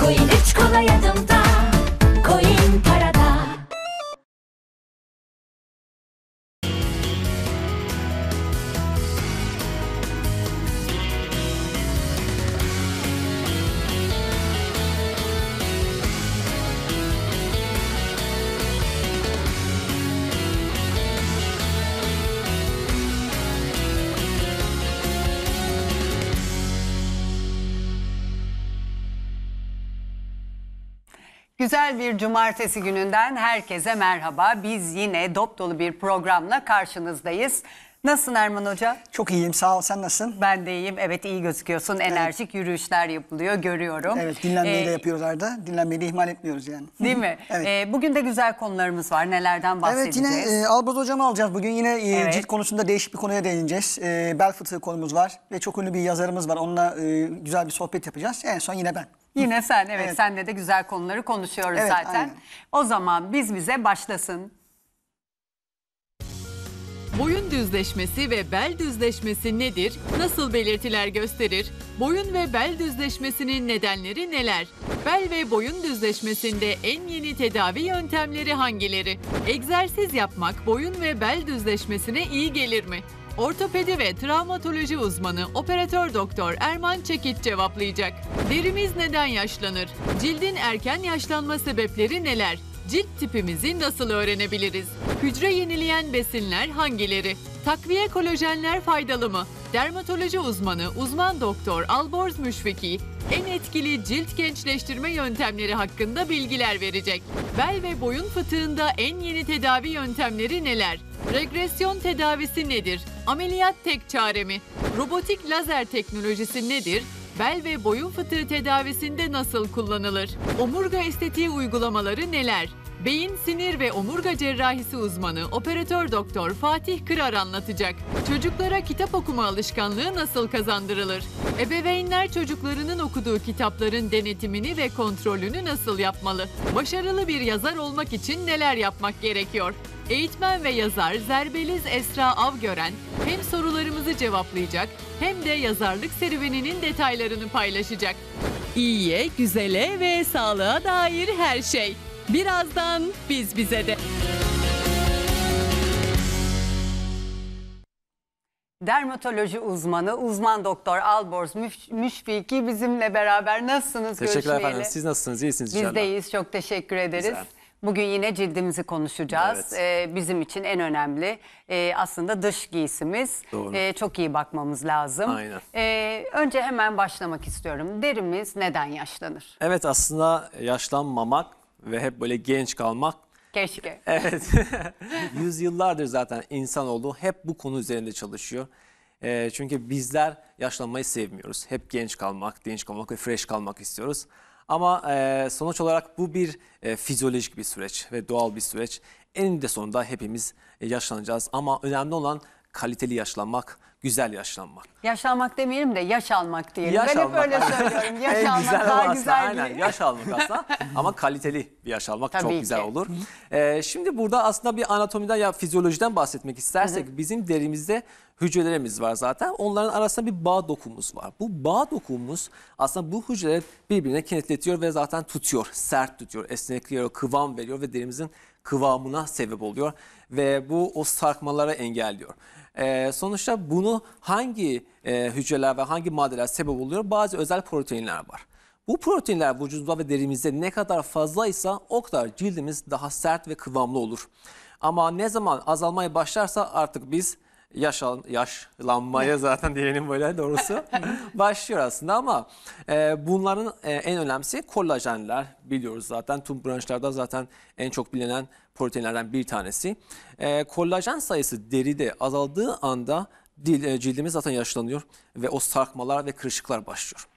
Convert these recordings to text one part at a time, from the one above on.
Koyun üç kol ayadımda Güzel bir cumartesi gününden herkese merhaba. Biz yine dop dolu bir programla karşınızdayız. Nasılsın Erman Hoca? Çok iyiyim sağ ol sen nasılsın? Ben de iyiyim evet iyi gözüküyorsun enerjik evet. yürüyüşler yapılıyor görüyorum. Evet dinlenmeyi ee, de yapıyoruz Arda dinlenmeyi de ihmal etmiyoruz yani. Değil mi? evet. Ee, bugün de güzel konularımız var nelerden bahsedeceğiz? Evet yine e, Albaz Hocam'ı alacağız bugün yine e, evet. cilt konusunda değişik bir konuya değineceğiz. E, bel fıtığı konumuz var ve çok ünlü bir yazarımız var onunla e, güzel bir sohbet yapacağız en son yine ben. Yine sen evet, evet. senle de güzel konuları konuşuyoruz evet, zaten. Aynen. O zaman biz bize başlasın. Boyun düzleşmesi ve bel düzleşmesi nedir? Nasıl belirtiler gösterir? Boyun ve bel düzleşmesinin nedenleri neler? Bel ve boyun düzleşmesinde en yeni tedavi yöntemleri hangileri? Egzersiz yapmak boyun ve bel düzleşmesine iyi gelir mi? Ortopedi ve travmatoloji uzmanı operatör doktor Erman Çekit cevaplayacak. Derimiz neden yaşlanır? Cildin erken yaşlanma sebepleri neler? cilt tipimizi nasıl öğrenebiliriz? Hücre yenileyen besinler hangileri? Takviye kolajenler faydalı mı? Dermatoloji uzmanı uzman doktor Alborz Müşfiki en etkili cilt gençleştirme yöntemleri hakkında bilgiler verecek. Bel ve boyun fıtığında en yeni tedavi yöntemleri neler? Regresyon tedavisi nedir? Ameliyat tek çare mi? Robotik lazer teknolojisi nedir? bel ve boyun fıtığı tedavisinde nasıl kullanılır? Omurga estetiği uygulamaları neler? Beyin, sinir ve omurga cerrahisi uzmanı operatör doktor Fatih Kırar anlatacak. Çocuklara kitap okuma alışkanlığı nasıl kazandırılır? Ebeveynler çocuklarının okuduğu kitapların denetimini ve kontrolünü nasıl yapmalı? Başarılı bir yazar olmak için neler yapmak gerekiyor? Eğitmen ve yazar Zerbeliz Esra Avgören hem sorularımızı cevaplayacak hem de yazarlık serüveninin detaylarını paylaşacak. İyiye, güzele ve sağlığa dair her şey. Birazdan biz bize de. Dermatoloji uzmanı, uzman doktor Alborz Müş Müşfiki bizimle beraber. Nasılsınız? Teşekkürler görüşmeyeli? efendim. Siz nasılsınız? İyisiniz Biz de iyiyiz. Çok teşekkür ederiz. Güzel. Bugün yine cildimizi konuşacağız. Evet. Ee, bizim için en önemli e, aslında dış giysimiz. Doğru. E, çok iyi bakmamız lazım. Aynen. E, önce hemen başlamak istiyorum. Derimiz neden yaşlanır? Evet aslında yaşlanmamak ve hep böyle genç kalmak. Keşke. Evet. Yüzyıllardır zaten insanoğlu hep bu konu üzerinde çalışıyor. E, çünkü bizler yaşlanmayı sevmiyoruz. Hep genç kalmak, genç kalmak ve fresh kalmak istiyoruz. Ama e, sonuç olarak bu bir e, fizyolojik bir süreç ve doğal bir süreç. Eninde sonunda hepimiz e, yaşlanacağız ama önemli olan kaliteli yaşlanmak güzel yaşlanmak. Yaşlanmak demeyelim de yaş almak diyelim. Yaş ben almak. hep öyle söylüyorum. Yaş almak güzel daha aslında, güzel. Aynen değil. yaş almak aslında ama kaliteli bir yaş almak Tabii çok ki. güzel olur. Ee, şimdi burada aslında bir anatomiden ya fizyolojiden bahsetmek istersek Hı -hı. bizim derimizde hücrelerimiz var zaten. Onların arasında bir bağ dokumuz var. Bu bağ dokumuz aslında bu hücreleri birbirine kenetletiyor ve zaten tutuyor. Sert tutuyor, esnekliyor, kıvam veriyor ve derimizin kıvamına sebep oluyor. Ve bu o sarkmalara engelliyor. E, sonuçta bunu hangi e, hücreler ve hangi maddeler sebep oluyor? Bazı özel proteinler var. Bu proteinler vücudumuzda ve derimizde ne kadar fazlaysa o kadar cildimiz daha sert ve kıvamlı olur. Ama ne zaman azalmaya başlarsa artık biz yaş yaşlanmaya zaten diyelim böyle doğrusu başlıyor aslında ama e, bunların e, en önemlisi kolajenler biliyoruz zaten tüm branşlarda zaten en çok bilinen proteinlerden bir tanesi. E, kolajen sayısı deride azaldığı anda dil, e, cildimiz zaten yaşlanıyor ve o sarkmalar ve kırışıklar başlıyor.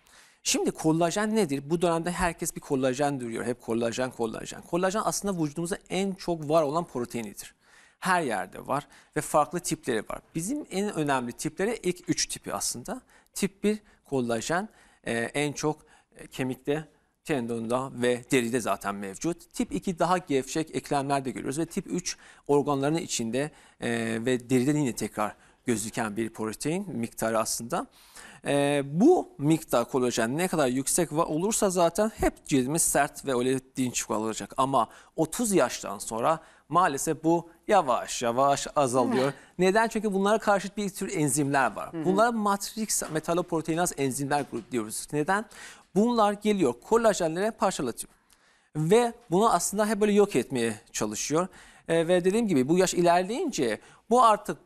Şimdi kollajen nedir? Bu dönemde herkes bir kollajen duyuyor. Hep kollajen, kollajen. Kollajen aslında vücudumuzda en çok var olan proteinidir her yerde var ve farklı tipleri var. Bizim en önemli tipleri ilk üç tipi aslında. Tip 1 kollajen e, en çok e, kemikte, tendonda ve deride zaten mevcut. Tip 2 daha gevşek eklemlerde görüyoruz ve tip 3 organların içinde e, ve deride yine tekrar gözüken bir protein miktarı aslında. E, bu miktar kolajen ne kadar yüksek olursa zaten hep cildimiz sert ve öyle dinç olacak. Ama 30 yaştan sonra maalesef bu yavaş yavaş azalıyor. Eh. Neden? Çünkü bunlara karşı bir tür enzimler var. Bunlara matrix metaloproteinaz enzimler grubu diyoruz. Neden? Bunlar geliyor kolajenlere parçalatıyor. Ve bunu aslında hep böyle yok etmeye çalışıyor. E, ve dediğim gibi bu yaş ilerleyince bu artık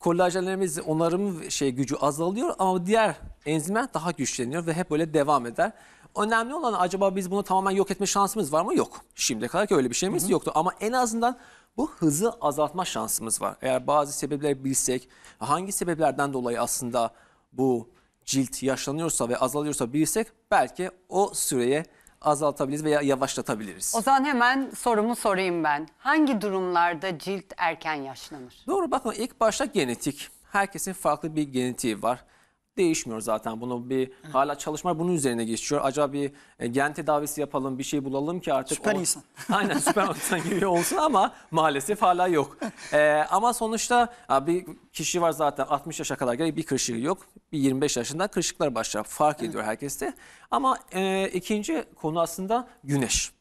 kolajenlerimiz onarım şey gücü azalıyor ama diğer enzimler daha güçleniyor ve hep böyle devam eder. Önemli olan acaba biz bunu tamamen yok etme şansımız var mı? Yok. Şimdiye kadar ki öyle bir şeyimiz Hı -hı. yoktu. Ama en azından bu hızı azaltma şansımız var. Eğer bazı sebepler bilsek, hangi sebeplerden dolayı aslında bu cilt yaşlanıyorsa ve azalıyorsa bilsek belki o süreye azaltabiliriz veya yavaşlatabiliriz. O zaman hemen sorumu sorayım ben. Hangi durumlarda cilt erken yaşlanır? Doğru bakın ilk başta genetik. Herkesin farklı bir genetiği var değişmiyor zaten. Bunu bir hala çalışma bunun üzerine geçiyor. Acaba bir e, gen tedavisi yapalım, bir şey bulalım ki artık süper o, insan. Aynen süper insan gibi olsun ama maalesef hala yok. E, ama sonuçta bir kişi var zaten 60 yaşa kadar gelip bir kırışığı yok. Bir 25 yaşında kırışıklar başlar. Fark ediyor herkeste. Ama e, ikinci konu aslında güneş.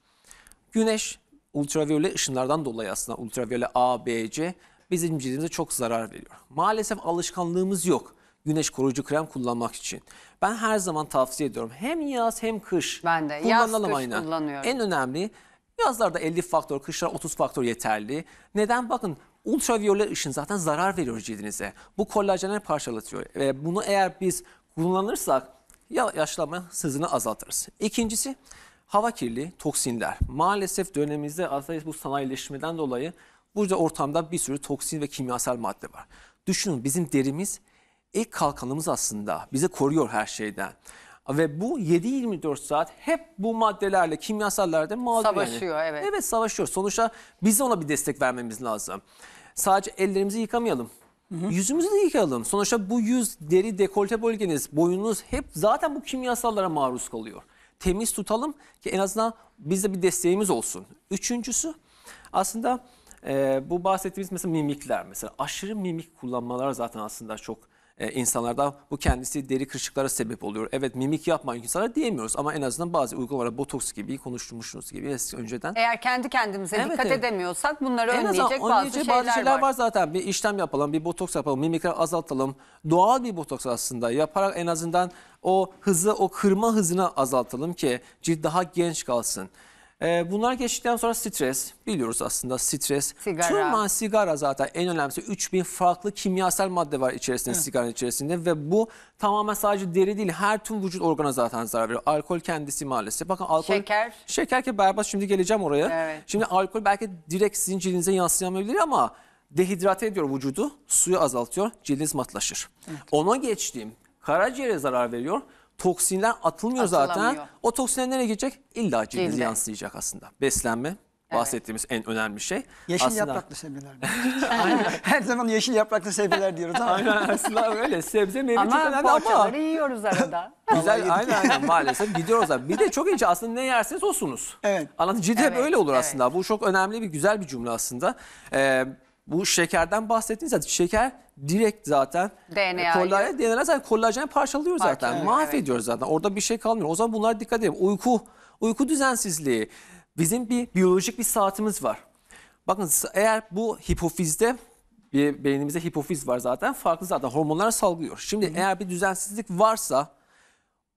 Güneş ultraviyole ışınlardan dolayı aslında ultraviyole A, B, C bizim cildimize çok zarar veriyor. Maalesef alışkanlığımız yok güneş koruyucu krem kullanmak için. Ben her zaman tavsiye ediyorum. Hem yaz hem kış. Ben de yaz kış aynen. kullanıyorum. En önemli yazlarda 50 faktör, kışlar 30 faktör yeterli. Neden? Bakın ultraviyole ışın zaten zarar veriyor cildinize. Bu kolajenleri parçalatıyor. Ve bunu eğer biz kullanırsak ya yaşlanma hızını azaltırız. İkincisi hava kirli, toksinler. Maalesef dönemimizde aslında bu sanayileşmeden dolayı burada ortamda bir sürü toksin ve kimyasal madde var. Düşünün bizim derimiz ilk kalkanımız aslında bizi koruyor her şeyden. Ve bu 7-24 saat hep bu maddelerle, kimyasallarda mağdur Savaşıyor yani. evet. Evet savaşıyor. Sonuçta biz ona bir destek vermemiz lazım. Sadece ellerimizi yıkamayalım. Hı hı. Yüzümüzü de yıkayalım. Sonuçta bu yüz, deri, dekolte bölgeniz, boyunuz hep zaten bu kimyasallara maruz kalıyor. Temiz tutalım ki en azından bize bir desteğimiz olsun. Üçüncüsü aslında e, bu bahsettiğimiz mesela mimikler mesela aşırı mimik kullanmalar zaten aslında çok e, insanlarda bu kendisi deri kırışıklara sebep oluyor. Evet mimik yapmayın insanlara diyemiyoruz ama en azından bazı uygulamalar botoks gibi konuşmuşsunuz gibi önceden. Eğer kendi kendimize evet, dikkat evet. edemiyorsak bunları en önleyecek, azından, bazı, önleyecek şeyler bazı şeyler var. var zaten. Bir işlem yapalım, bir botoks yapalım, mimikleri azaltalım. Doğal bir botoks aslında yaparak en azından o hızı, o kırma hızını azaltalım ki cilt daha genç kalsın. E, bunlar geçtikten sonra stres biliyoruz aslında stres. Sigara. Türman sigara zaten en önemlisi 3000 farklı kimyasal madde var içerisinde Hı. sigaranın içerisinde ve bu tamamen sadece deri değil her tüm vücut organa zaten zarar veriyor. Alkol kendisi maalesef. Bakın alkol şeker. Şeker ki berbat şimdi geleceğim oraya. Evet. Şimdi alkol belki direkt sizin cildinize yansıyamayabilir ama dehidrate ediyor vücudu, suyu azaltıyor, cildiniz matlaşır. Evet. Ona geçtiğim karaciğere zarar veriyor toksinler atılmıyor zaten. O toksinler nereye gidecek? İlla cilde, Cilde. yansıyacak aslında. Beslenme bahsettiğimiz en önemli şey. Yeşil aslında, yapraklı sebzeler. Her zaman yeşil yapraklı sebzeler diyoruz Aynen aslında öyle. Sebze meyve çok önemli ama. poğaçaları yiyoruz arada. Güzel aynen aynen maalesef gidiyoruz. abi. Bir de çok ince aslında ne yerseniz olsunuz. Evet. Anladın ciddi hep öyle olur evet. aslında. Bu çok önemli bir güzel bir cümle aslında. Ee, bu şekerden bahsettiğiniz zaten şeker direkt zaten DNA e, kollajen, DNA zaten kollajen parçalıyor zaten. Parçalıyor, Mahvediyor evet. zaten. Orada bir şey kalmıyor. O zaman bunlar dikkat edin. Uyku, uyku düzensizliği. Bizim bir biyolojik bir saatimiz var. Bakın eğer bu hipofizde beynimizde hipofiz var zaten. Farklı zaten hormonlar salgılıyor. Şimdi Hı -hı. eğer bir düzensizlik varsa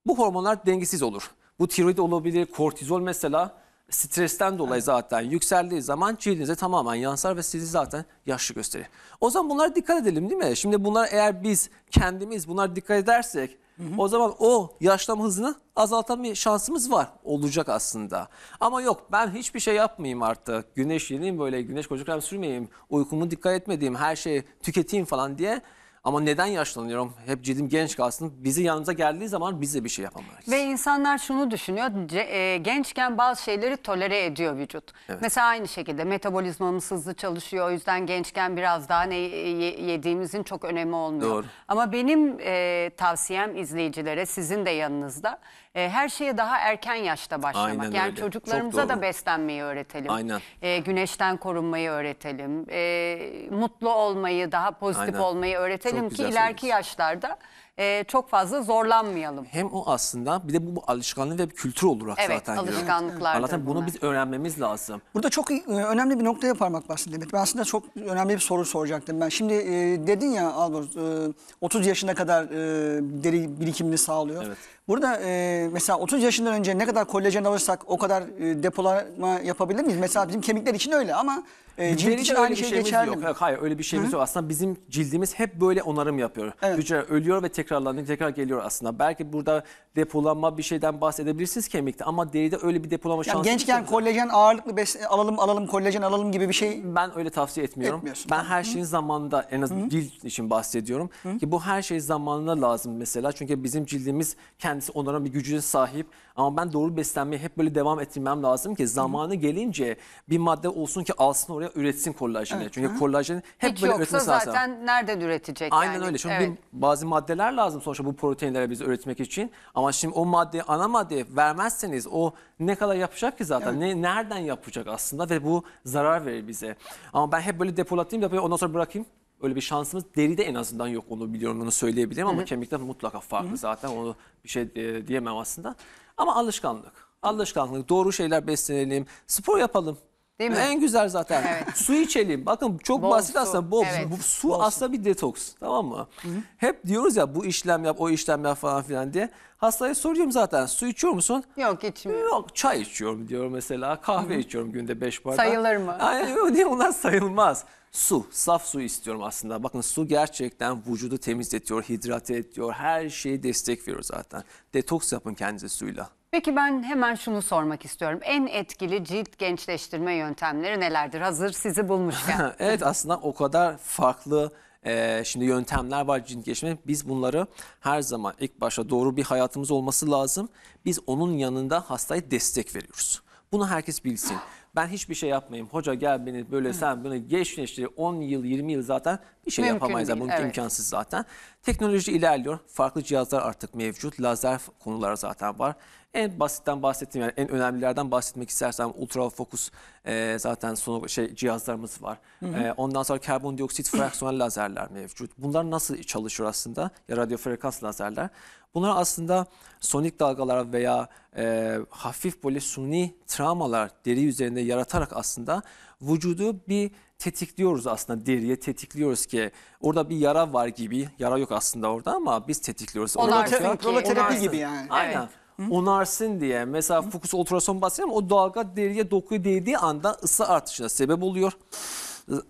bu hormonlar dengesiz olur. Bu tiroid olabilir, kortizol mesela stresten dolayı zaten yükseldiği zaman cildinize tamamen yansar ve sizi zaten yaşlı gösterir. O zaman bunlara dikkat edelim değil mi? Şimdi bunlar eğer biz kendimiz bunlar dikkat edersek o zaman o yaşlanma hızını azaltan bir şansımız var olacak aslında. Ama yok ben hiçbir şey yapmayayım artık. Güneş yeneyim böyle güneş koca sürmeyeyim. Uykumu dikkat etmediğim her şeyi tüketeyim falan diye ama neden yaşlanıyorum? Hep cildim genç kalsın. Bizi yanımıza geldiği zaman biz de bir şey yapamayız. Ve insanlar şunu düşünüyor. E, gençken bazı şeyleri tolere ediyor vücut. Mesela aynı şekilde metabolizmamız hızlı çalışıyor. O yüzden gençken biraz daha ne yediğimizin çok önemi olmuyor. Doğru. Ama benim e, tavsiyem izleyicilere sizin de yanınızda e, her şeye daha erken yaşta başlamak. Aynen yani öyle. çocuklarımıza da beslenmeyi öğretelim. Aynen. E, güneşten korunmayı öğretelim. E, mutlu olmayı, daha pozitif Aynen. olmayı öğretelim Çok ki güzel ileriki yaşlarda e, çok fazla zorlanmayalım. Hem o aslında bir de bu, bu alışkanlık ve bir kültür olarak evet, zaten. Evet alışkanlıklar. Zaten bunu biz öğrenmemiz lazım. Burada çok e, önemli bir noktaya parmak bastın Demet. Ben aslında çok önemli bir soru soracaktım ben. Şimdi e, dedin ya Albor e, 30 yaşına kadar e, deri birikimini sağlıyor. Evet. Burada e, mesela 30 yaşından önce ne kadar kolajen alırsak o kadar e, depolama yapabilir miyiz? Mesela bizim kemikler için öyle ama e, cilt için aynı şey geçerli yok. mi? Yok, hayır öyle bir şeyimiz Hı? yok. Aslında bizim cildimiz hep böyle onarım yapıyor. Evet. Hücreler ölüyor ve tekrarlanıyor, tekrar geliyor aslında. Belki burada depolama bir şeyden bahsedebilirsiniz kemikte ama deride öyle bir depolama yani şansı Gençken yok. kolajen ağırlıklı bes alalım alalım kolajen alalım gibi bir şey. Ben öyle tavsiye etmiyorum. Etmiyorsun, ben her şeyin Hı? zamanında en az cilt için bahsediyorum. Hı? Ki bu her şey zamanında lazım mesela. Çünkü bizim cildimiz kendi kendisi onların bir gücüne sahip. Ama ben doğru beslenmeyi hep böyle devam ettirmem lazım ki zamanı gelince bir madde olsun ki alsın oraya üretsin kolajeni. Hı. Çünkü kollajeni hep Hiç böyle yoksa üretmesi lazım. zaten nereden üretecek Aynen yani? öyle. Çünkü Evet. bazı maddeler lazım sonuçta bu proteinlere biz üretmek için. Ama şimdi o madde ana madde vermezseniz o ne kadar yapacak ki zaten? Ne nereden yapacak aslında ve bu zarar verir bize. Ama ben hep böyle depolatayım da böyle ondan sonra bırakayım. Öyle bir şansımız deride en azından yok onu biliyorum onu söyleyebilirim ama kemikten mutlaka farklı zaten onu bir şey e, diyemem aslında. Ama alışkanlık. Alışkanlık, doğru şeyler beslenelim, spor yapalım. Değil mi? En güzel zaten. Evet. Su içelim. Bakın çok bol basit su. aslında. Bol. Evet. Bu su bol aslında su. bir detoks. Tamam mı? Hı -hı. Hep diyoruz ya bu işlem yap, o işlem yap falan filan diye. Hastaya soruyorum zaten. Su içiyor musun? Yok içmiyorum. Yok çay içiyorum diyor mesela. Kahve Hı -hı. içiyorum günde 5 bardak. Sayılır mı? Aynen diye bunlar sayılmaz. Su, saf su istiyorum aslında. Bakın su gerçekten vücudu temizletiyor, hidrate ediyor. Her şeyi destek veriyor zaten. Detoks yapın kendinize suyla. Peki ben hemen şunu sormak istiyorum. En etkili cilt gençleştirme yöntemleri nelerdir? Hazır sizi bulmuşken. evet aslında o kadar farklı e, şimdi yöntemler var cilt gençleştirme. Biz bunları her zaman ilk başta doğru bir hayatımız olması lazım. Biz onun yanında hastaya destek veriyoruz. Bunu herkes bilsin. Ben hiçbir şey yapmayayım. Hoca gel beni böyle sen bunu gençleştir 10 yıl 20 yıl zaten bir şey Mümkün yapamayız. Değil, Bunun evet. imkansız zaten. Teknoloji ilerliyor. Farklı cihazlar artık mevcut. Lazer konular zaten var. En basitten bahsettiğim yani en önemlilerden bahsetmek istersem ultra fokus e, zaten son şey cihazlarımız var. Hı hı. E, ondan sonra karbondioksit fraksiyonel lazerler mevcut. Bunlar nasıl çalışıyor aslında? Ya radyo frekans lazerler. Bunlar aslında sonik dalgalar veya e, hafif böyle suni travmalar deri üzerinde yaratarak aslında vücudu bir tetikliyoruz aslında deriye tetikliyoruz ki orada bir yara var gibi yara yok aslında orada ama biz tetikliyoruz. Onlar, Orada- Proloterapi gibi yani. Aynen. Evet onarsın diye. Mesela fokus ultrason bahsediyorum o dalga deriye dokuyu değdiği anda ısı artışına sebep oluyor.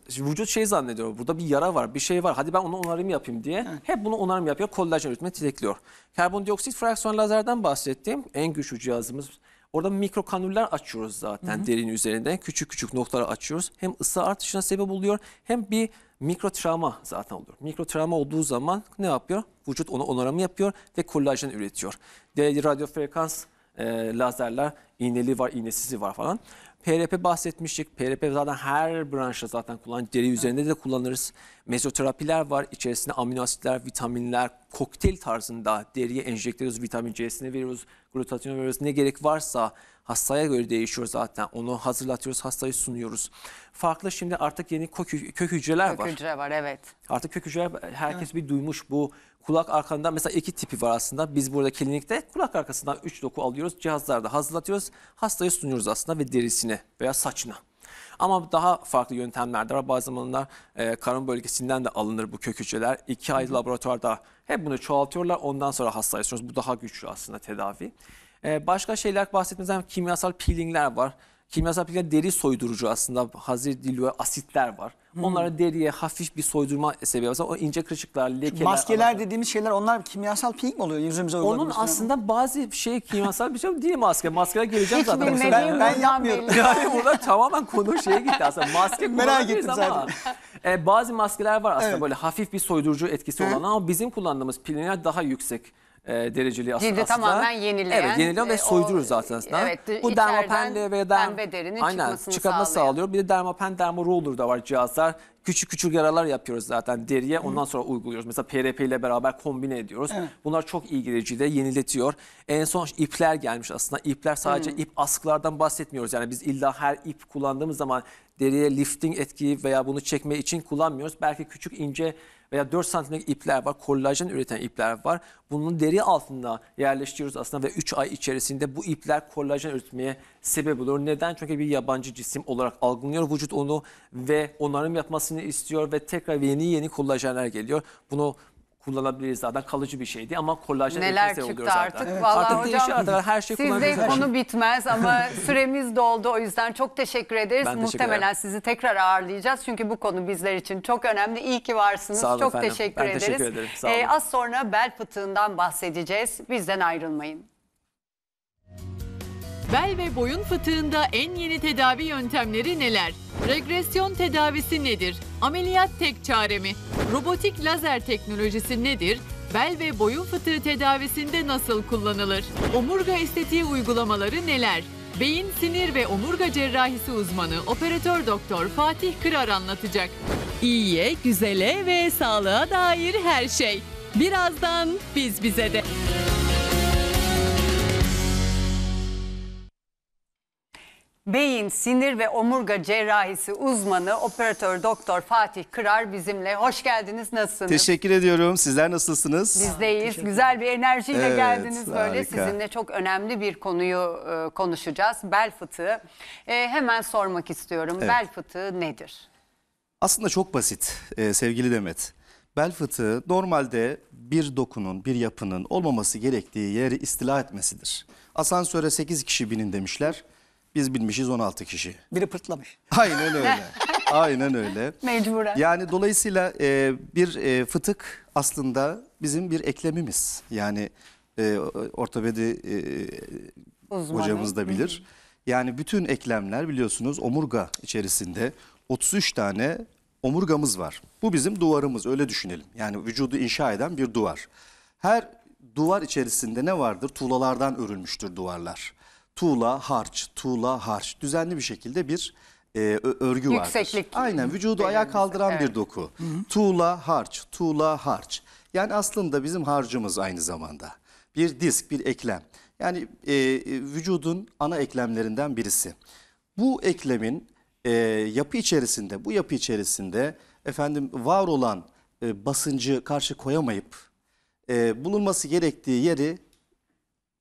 Şimdi vücut şey zannediyor burada bir yara var bir şey var hadi ben onu onarım yapayım diye. Evet. Hep bunu onarım yapıyor kollajen üretmeye tetikliyor. Karbondioksit fraksiyon lazerden bahsettiğim en güçlü cihazımız. Orada mikro kanüller açıyoruz zaten Hı -hı. derinin üzerinde. Küçük küçük noktalar açıyoruz. Hem ısı artışına sebep oluyor hem bir mikro travma zaten olur. Mikro travma olduğu zaman ne yapıyor? Vücut onu onarımı yapıyor ve kollajen üretiyor. De, radyo frekans e, lazerler, iğneli var, iğnesizi var falan. PRP bahsetmiştik. PRP zaten her branşta zaten kullan, deri üzerinde de kullanırız. Mezoterapiler var. İçerisinde amino asitler, vitaminler, kokteyl tarzında deriye enjekte ediyoruz. Vitamin C'sini veriyoruz, glutatyon veriyoruz. Ne gerek varsa Hastaya göre değişiyor zaten. Onu hazırlatıyoruz, hastayı sunuyoruz. Farklı şimdi artık yeni kök, kök hücreler kök var. Kök hücre var evet. Artık kök hücre herkes bir duymuş bu kulak arkandan mesela iki tipi var aslında. Biz burada klinikte kulak arkasından üç doku alıyoruz. Cihazlarda hazırlatıyoruz. hastayı sunuyoruz aslında ve derisine veya saçına. Ama daha farklı yöntemler de var. Bazı zamanlar e, karın bölgesinden de alınır bu kök hücreler. İki ay laboratuvarda hep bunu çoğaltıyorlar. Ondan sonra hastaya sunuyoruz. Bu daha güçlü aslında tedavi. E, başka şeyler bahsetmemiz lazım. Kimyasal peelingler var. Kimyasal peelingler deri soydurucu aslında hazır dilüve asitler var. Hmm. Onlara deriye hafif bir soydurma sebebi var. O ince kırışıklar, lekeler. Şu maskeler alanlar. dediğimiz şeyler onlar kimyasal peeling mi oluyor yüzümüze uyguladığımız? Onun aslında bazı şey kimyasal bir şey değil maske. Maskeler geleceğim Hiç zaten. ben, ben yapmıyorum. Yani burada tamamen konu şeye gitti aslında. Maske Merak ettim zaten. ama. E, bazı maskeler var aslında evet. böyle hafif bir soydurucu etkisi olan ama bizim kullandığımız peelingler daha yüksek e, dereceli as Cildi aslında. tamamen yenileyen. Evet yeniliyor ve, ve soyduruyor zaten aslında. Evet, Bu dermapenle ve derm, pembe derinin aynen, çıkmasını çıkartma sağlıyor. sağlıyor. Bir de dermapen dermaroller da var cihazlar. Küçük küçük yaralar yapıyoruz zaten deriye ondan sonra uyguluyoruz. Mesela PRP ile beraber kombine ediyoruz. Evet. Bunlar çok ilgileci de yeniletiyor. En son ipler gelmiş aslında. İpler sadece ip askılardan bahsetmiyoruz. Yani biz illa her ip kullandığımız zaman deriye lifting etkiyi veya bunu çekme için kullanmıyoruz. Belki küçük ince veya 4 santimlik ipler var. Kollajen üreten ipler var. Bunun deri altında yerleştiriyoruz aslında ve 3 ay içerisinde bu ipler kollajen üretmeye sebep olur. Neden? Çünkü bir yabancı cisim olarak algılıyor vücut onu ve onarım yapmasını istiyor ve tekrar yeni yeni kollajenler geliyor. Bunu kullanabiliriz zaten kalıcı bir şeydi ama kollajen Neler etkisi çıktı oluyor zaten. artık. Evet. Vallahi artık hocam, değişiyor artık her şey Sizde konu şey. bitmez ama süremiz doldu. O yüzden çok teşekkür ederiz. Ben teşekkür Muhtemelen ederim. sizi tekrar ağırlayacağız. Çünkü bu konu bizler için çok önemli. İyi ki varsınız. Sağ olun çok efendim. teşekkür ben ederiz. Teşekkür ederim. Sağ olun. Ee, az sonra bel fıtığından bahsedeceğiz. Bizden ayrılmayın. Bel ve boyun fıtığında en yeni tedavi yöntemleri neler? Regresyon tedavisi nedir? Ameliyat tek çare mi? Robotik lazer teknolojisi nedir? Bel ve boyun fıtığı tedavisinde nasıl kullanılır? Omurga estetiği uygulamaları neler? Beyin, sinir ve omurga cerrahisi uzmanı operatör doktor Fatih Kırar anlatacak. İyiye, güzele ve sağlığa dair her şey. Birazdan biz bize de. beyin, sinir ve omurga cerrahisi uzmanı operatör doktor Fatih Kırar bizimle. Hoş geldiniz. Nasılsınız? Teşekkür ediyorum. Sizler nasılsınız? Biz deyiz Güzel bir enerjiyle evet, geldiniz böyle. Harika. Sizinle çok önemli bir konuyu e, konuşacağız. Bel fıtığı. E, hemen sormak istiyorum. Evet. Bel fıtığı nedir? Aslında çok basit e, sevgili Demet. Bel fıtığı normalde bir dokunun, bir yapının olmaması gerektiği yeri istila etmesidir. Asansöre 8 kişi binin demişler. Biz bilmişiz 16 kişi. Biri pırtlamış. Aynen öyle. Aynen öyle. Mecburen. Yani dolayısıyla e, bir e, fıtık aslında bizim bir eklemimiz. Yani e, ortopedi e, hocamız da bilir. Yani bütün eklemler biliyorsunuz omurga içerisinde 33 tane omurgamız var. Bu bizim duvarımız öyle düşünelim. Yani vücudu inşa eden bir duvar. Her duvar içerisinde ne vardır? Tuğlalardan örülmüştür duvarlar tuğla, harç, tuğla, harç düzenli bir şekilde bir e, örgü var. Yükseklik. Aynen vücudu ayağa kaldıran evet. bir doku. Hı hı. Tuğla, harç, tuğla, harç. Yani aslında bizim harcımız aynı zamanda. Bir disk, bir eklem. Yani e, e, vücudun ana eklemlerinden birisi. Bu eklemin e, yapı içerisinde, bu yapı içerisinde efendim var olan e, basıncı karşı koyamayıp e, bulunması gerektiği yeri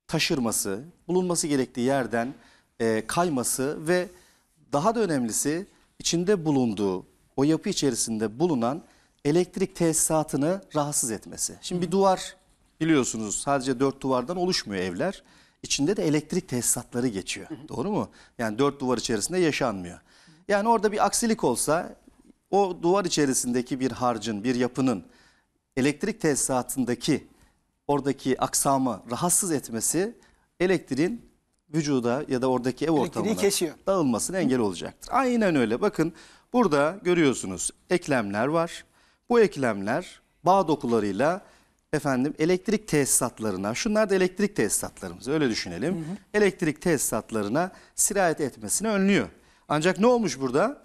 taşırması, bulunması gerektiği yerden e, kayması ve daha da önemlisi içinde bulunduğu o yapı içerisinde bulunan elektrik tesisatını rahatsız etmesi. Şimdi bir duvar biliyorsunuz sadece dört duvardan oluşmuyor evler. İçinde de elektrik tesisatları geçiyor. Doğru mu? Yani dört duvar içerisinde yaşanmıyor. Yani orada bir aksilik olsa o duvar içerisindeki bir harcın, bir yapının elektrik tesisatındaki oradaki aksamı rahatsız etmesi elektriğin vücuda ya da oradaki ev ortamına kesiyor. dağılmasına engel olacaktır. Aynen öyle. Bakın burada görüyorsunuz eklemler var. Bu eklemler bağ dokularıyla efendim elektrik tesisatlarına, şunlar da elektrik tesisatlarımız öyle düşünelim. Hı hı. Elektrik tesisatlarına sirayet etmesini önlüyor. Ancak ne olmuş burada?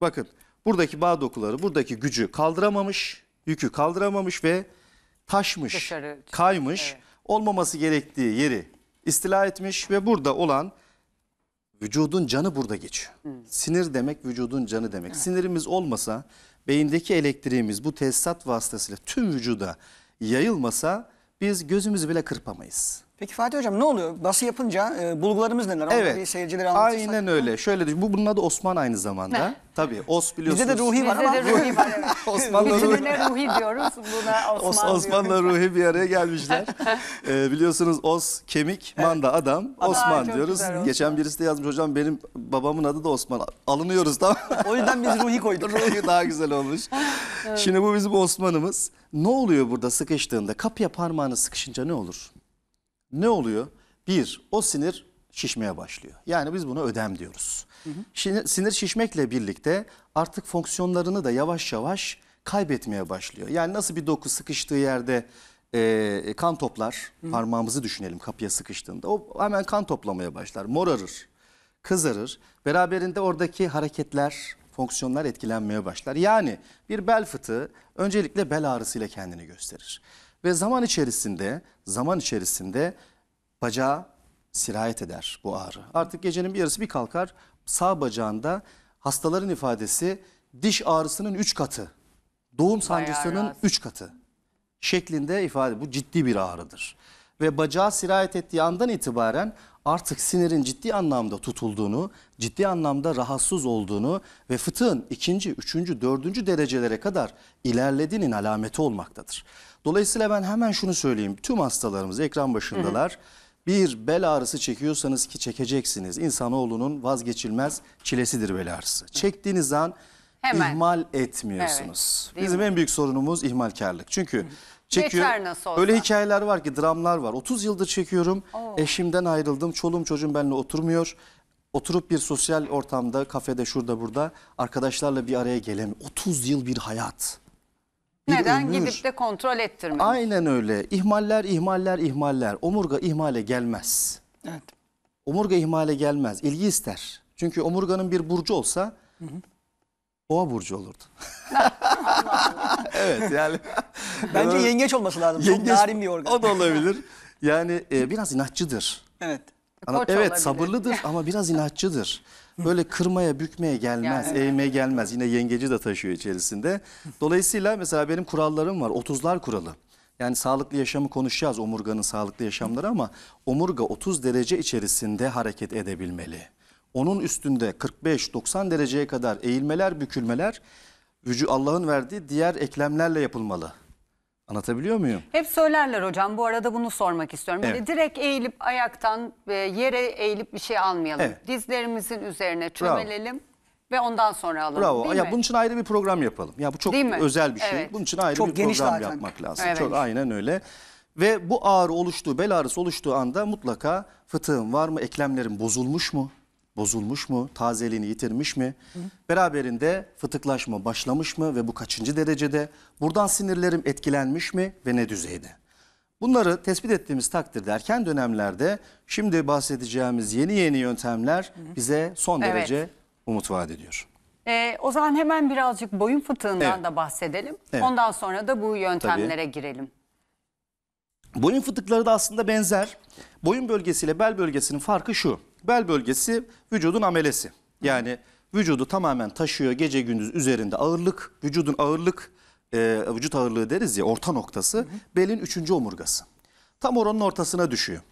Bakın buradaki bağ dokuları buradaki gücü kaldıramamış, yükü kaldıramamış ve taşmış, Dışarı, kaymış, evet. olmaması gerektiği yeri istila etmiş ve burada olan vücudun canı burada geçiyor. Hmm. Sinir demek vücudun canı demek. Evet. Sinirimiz olmasa beyindeki elektriğimiz bu tesisat vasıtasıyla tüm vücuda yayılmasa biz gözümüzü bile kırpamayız. Peki Fatih Hocam ne oluyor? Bası yapınca e, bulgularımız neler? Onu evet. bir seyircilere anlatırsak. Aynen öyle. Şöyle düşün. Bu bunun adı Osman aynı zamanda. Ne? Tabii. Os biliyorsunuz. Bizde de ruhi var Bizde ama. Bizde de ruhi var evet. Osmanlı ruhi. ruhi diyoruz. Buna Osman Os, Osman'la ruhi bir araya gelmişler. ee, biliyorsunuz Os kemik, manda adam. Adam, Osman Aa, diyoruz. Geçen birisi de yazmış hocam benim babamın adı da Osman. Alınıyoruz tamam O yüzden biz ruhi koyduk. ruhi daha güzel olmuş. evet. Şimdi bu bizim Osman'ımız. Ne oluyor burada sıkıştığında? Kapıya parmağını sıkışınca ne olur? ne oluyor? Bir, o sinir şişmeye başlıyor. Yani biz buna ödem diyoruz. Hı hı. sinir şişmekle birlikte artık fonksiyonlarını da yavaş yavaş kaybetmeye başlıyor. Yani nasıl bir doku sıkıştığı yerde e, e kan toplar, hı. parmağımızı düşünelim kapıya sıkıştığında. O hemen kan toplamaya başlar, morarır, kızarır. Beraberinde oradaki hareketler, fonksiyonlar etkilenmeye başlar. Yani bir bel fıtığı öncelikle bel ağrısıyla kendini gösterir. Ve zaman içerisinde zaman içerisinde bacağa sirayet eder bu ağrı. Artık gecenin bir yarısı bir kalkar sağ bacağında hastaların ifadesi diş ağrısının 3 katı, doğum sancısının 3 katı şeklinde ifade. Bu ciddi bir ağrıdır. Ve bacağa sirayet ettiği andan itibaren artık sinirin ciddi anlamda tutulduğunu, ciddi anlamda rahatsız olduğunu ve fıtığın ikinci, üçüncü, dördüncü derecelere kadar ilerlediğinin alameti olmaktadır. Dolayısıyla ben hemen şunu söyleyeyim. Tüm hastalarımız ekran başındalar. Bir bel ağrısı çekiyorsanız ki çekeceksiniz. İnsanoğlunun vazgeçilmez çilesidir bel ağrısı. Çektiğiniz an hemen. ihmal etmiyorsunuz. Evet, Bizim mi? en büyük sorunumuz ihmalkarlık. Çünkü hı. çekiyor. Öyle hikayeler var ki dramlar var. 30 yıldır çekiyorum. Oo. Eşimden ayrıldım. Çolum çocuğum benimle oturmuyor oturup bir sosyal ortamda, kafede, şurada, burada arkadaşlarla bir araya gelemiyor. 30 yıl bir hayat. Neden ömür, gidip de kontrol ettirmemiş? Aynen öyle. İhmaller, ihmaller, ihmaller. Omurga ihmale gelmez. Evet. Omurga ihmale gelmez. İlgi ister. Çünkü omurganın bir burcu olsa hı hı. boğa burcu olurdu. evet yani. Bence yengeç olması lazım. Yengeç, Çok narin bir organ. O da olabilir. Yani e, biraz inatçıdır. Evet. Ana, evet olabilir. sabırlıdır ama biraz inatçıdır böyle kırmaya, bükmeye gelmez, Yani. eğmeye gelmez. Yine yengeci de taşıyor içerisinde. Dolayısıyla mesela benim kurallarım var. 30'lar kuralı. Yani sağlıklı yaşamı konuşacağız omurganın sağlıklı yaşamları ama omurga 30 derece içerisinde hareket edebilmeli. Onun üstünde 45-90 dereceye kadar eğilmeler, bükülmeler vücu Allah'ın verdiği diğer eklemlerle yapılmalı. Anlatabiliyor muyum? Hep söylerler hocam. Bu arada bunu sormak istiyorum. Evet. Böyle direkt eğilip ayaktan e, yere eğilip bir şey almayalım. Evet. Dizlerimizin üzerine çömelelim. Bravo. Ve ondan sonra alalım. Bravo. Değil ya mi? bunun için ayrı bir program yapalım. Ya bu çok özel bir şey. Evet. Bunun için ayrı çok bir geniş program zaten. yapmak lazım. Evet. Çok aynen öyle. Ve bu ağrı oluştuğu, bel ağrısı oluştuğu anda mutlaka fıtığım var mı, eklemlerim bozulmuş mu? bozulmuş mu, tazeliğini yitirmiş mi? Hı. Beraberinde fıtıklaşma başlamış mı ve bu kaçıncı derecede? Buradan sinirlerim etkilenmiş mi ve ne düzeyde? Bunları tespit ettiğimiz takdirde erken dönemlerde şimdi bahsedeceğimiz yeni yeni yöntemler bize son Evet. derece umut vaat ediyor. Ee, o zaman hemen birazcık boyun fıtığından Evet. da bahsedelim. Evet. Ondan sonra da bu yöntemlere girelim. Boyun fıtıkları da aslında benzer. Boyun bölgesiyle bel bölgesinin farkı şu. Bel bölgesi vücudun amelesi. Yani vücudu tamamen taşıyor gece gündüz üzerinde ağırlık, vücudun ağırlık, e, vücut ağırlığı deriz ya orta noktası hı hı. belin üçüncü omurgası. Tam oranın ortasına düşüyor.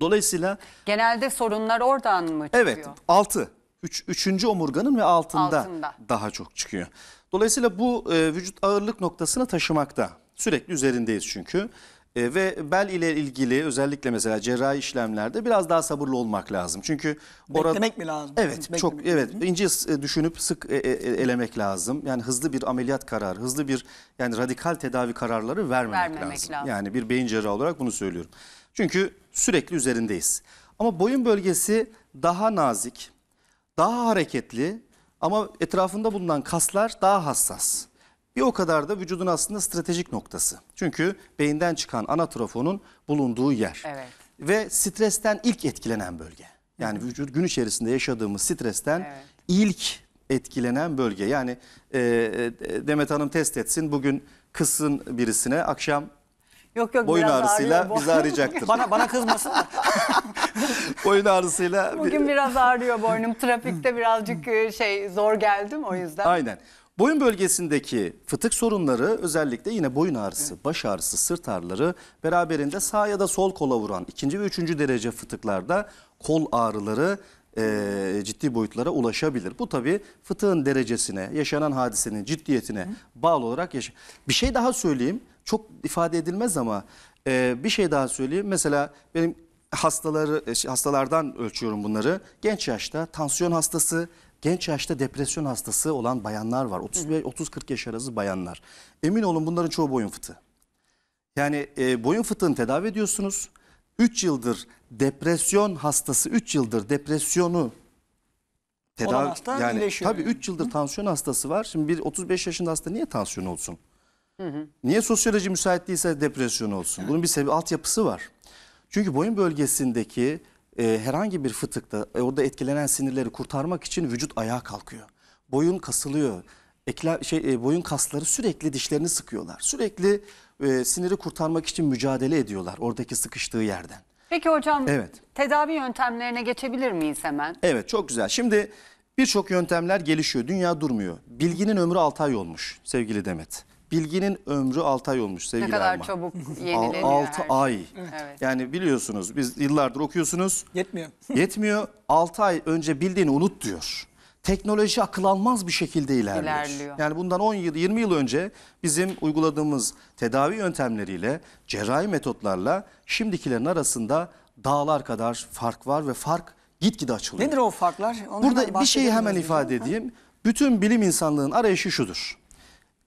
Dolayısıyla genelde sorunlar oradan mı çıkıyor? Evet altı. Üç, üçüncü omurganın ve altında, altında daha çok çıkıyor. Dolayısıyla bu e, vücut ağırlık noktasını taşımakta. Sürekli üzerindeyiz çünkü. E, ve bel ile ilgili özellikle mesela cerrahi işlemlerde biraz daha sabırlı olmak lazım. Çünkü orada Beklemek mi lazım? Evet, Beklemek çok mi? evet. ince e, düşünüp sık e, elemek lazım. Yani hızlı bir ameliyat kararı, hızlı bir yani radikal tedavi kararları vermemek, Vermemek lazım. lazım. Yani bir beyin cerrahı olarak bunu söylüyorum. Çünkü sürekli üzerindeyiz. Ama boyun bölgesi daha nazik, daha hareketli ama etrafında bulunan kaslar daha hassas. Bir o kadar da vücudun aslında stratejik noktası. Çünkü beyinden çıkan ana trafonun bulunduğu yer. Evet. Ve stresten ilk etkilenen bölge. Yani vücut gün içerisinde yaşadığımız stresten evet. ilk etkilenen bölge. Yani e, e Demet Hanım test etsin bugün kızın birisine akşam Yok yok boyun ağrısıyla ağrıyor, bizi arayacaktır. bana bana kızmasın. boyun ağrısıyla. Bugün biraz ağrıyor boynum. Trafikte birazcık e, şey zor geldim o yüzden. Aynen. Boyun bölgesindeki fıtık sorunları özellikle yine boyun ağrısı, baş ağrısı, sırt ağrıları beraberinde sağ ya da sol kola vuran ikinci ve üçüncü derece fıtıklarda kol ağrıları e, ciddi boyutlara ulaşabilir. Bu tabi fıtığın derecesine, yaşanan hadisenin ciddiyetine bağlı olarak yaşa. Bir şey daha söyleyeyim. Çok ifade edilmez ama e, bir şey daha söyleyeyim. Mesela benim hastaları hastalardan ölçüyorum bunları. Genç yaşta tansiyon hastası, genç yaşta depresyon hastası olan bayanlar var. 30-40 yaş arası bayanlar. Emin olun bunların çoğu boyun fıtığı. Yani e, boyun fıtığını tedavi ediyorsunuz. 3 yıldır depresyon hastası 3 yıldır depresyonu tedavi hasta yani iyileşiyor tabii yani. 3 yıldır tansiyon hastası var. Şimdi bir 35 yaşında hasta niye tansiyon olsun? Niye sosyoloji müsait değilse depresyon olsun? Bunun bir sebebi altyapısı var. Çünkü boyun bölgesindeki e, herhangi bir fıtıkta e, orada etkilenen sinirleri kurtarmak için vücut ayağa kalkıyor. Boyun kasılıyor. Ekler, şey, e, boyun kasları sürekli dişlerini sıkıyorlar. Sürekli e, siniri kurtarmak için mücadele ediyorlar oradaki sıkıştığı yerden. Peki hocam evet. tedavi yöntemlerine geçebilir miyiz hemen? Evet çok güzel. Şimdi birçok yöntemler gelişiyor. Dünya durmuyor. Bilginin ömrü 6 ay olmuş sevgili Demet. Bilginin ömrü 6 ay olmuş sevgili Ne kadar Erman. çabuk yenileniyor. 6 ay. Evet. Yani biliyorsunuz biz yıllardır okuyorsunuz. Yetmiyor. Yetmiyor. 6 ay önce bildiğini unut diyor. Teknoloji akıl almaz bir şekilde ilerliyor. İlerliyor. Yani bundan 10 yıl 20 yıl önce bizim uyguladığımız tedavi yöntemleriyle cerrahi metotlarla şimdikilerin arasında dağlar kadar fark var ve fark gitgide açılıyor. Nedir o farklar? Onlardan Burada bir şeyi hemen ifade edeyim. Bütün bilim insanlığın arayışı şudur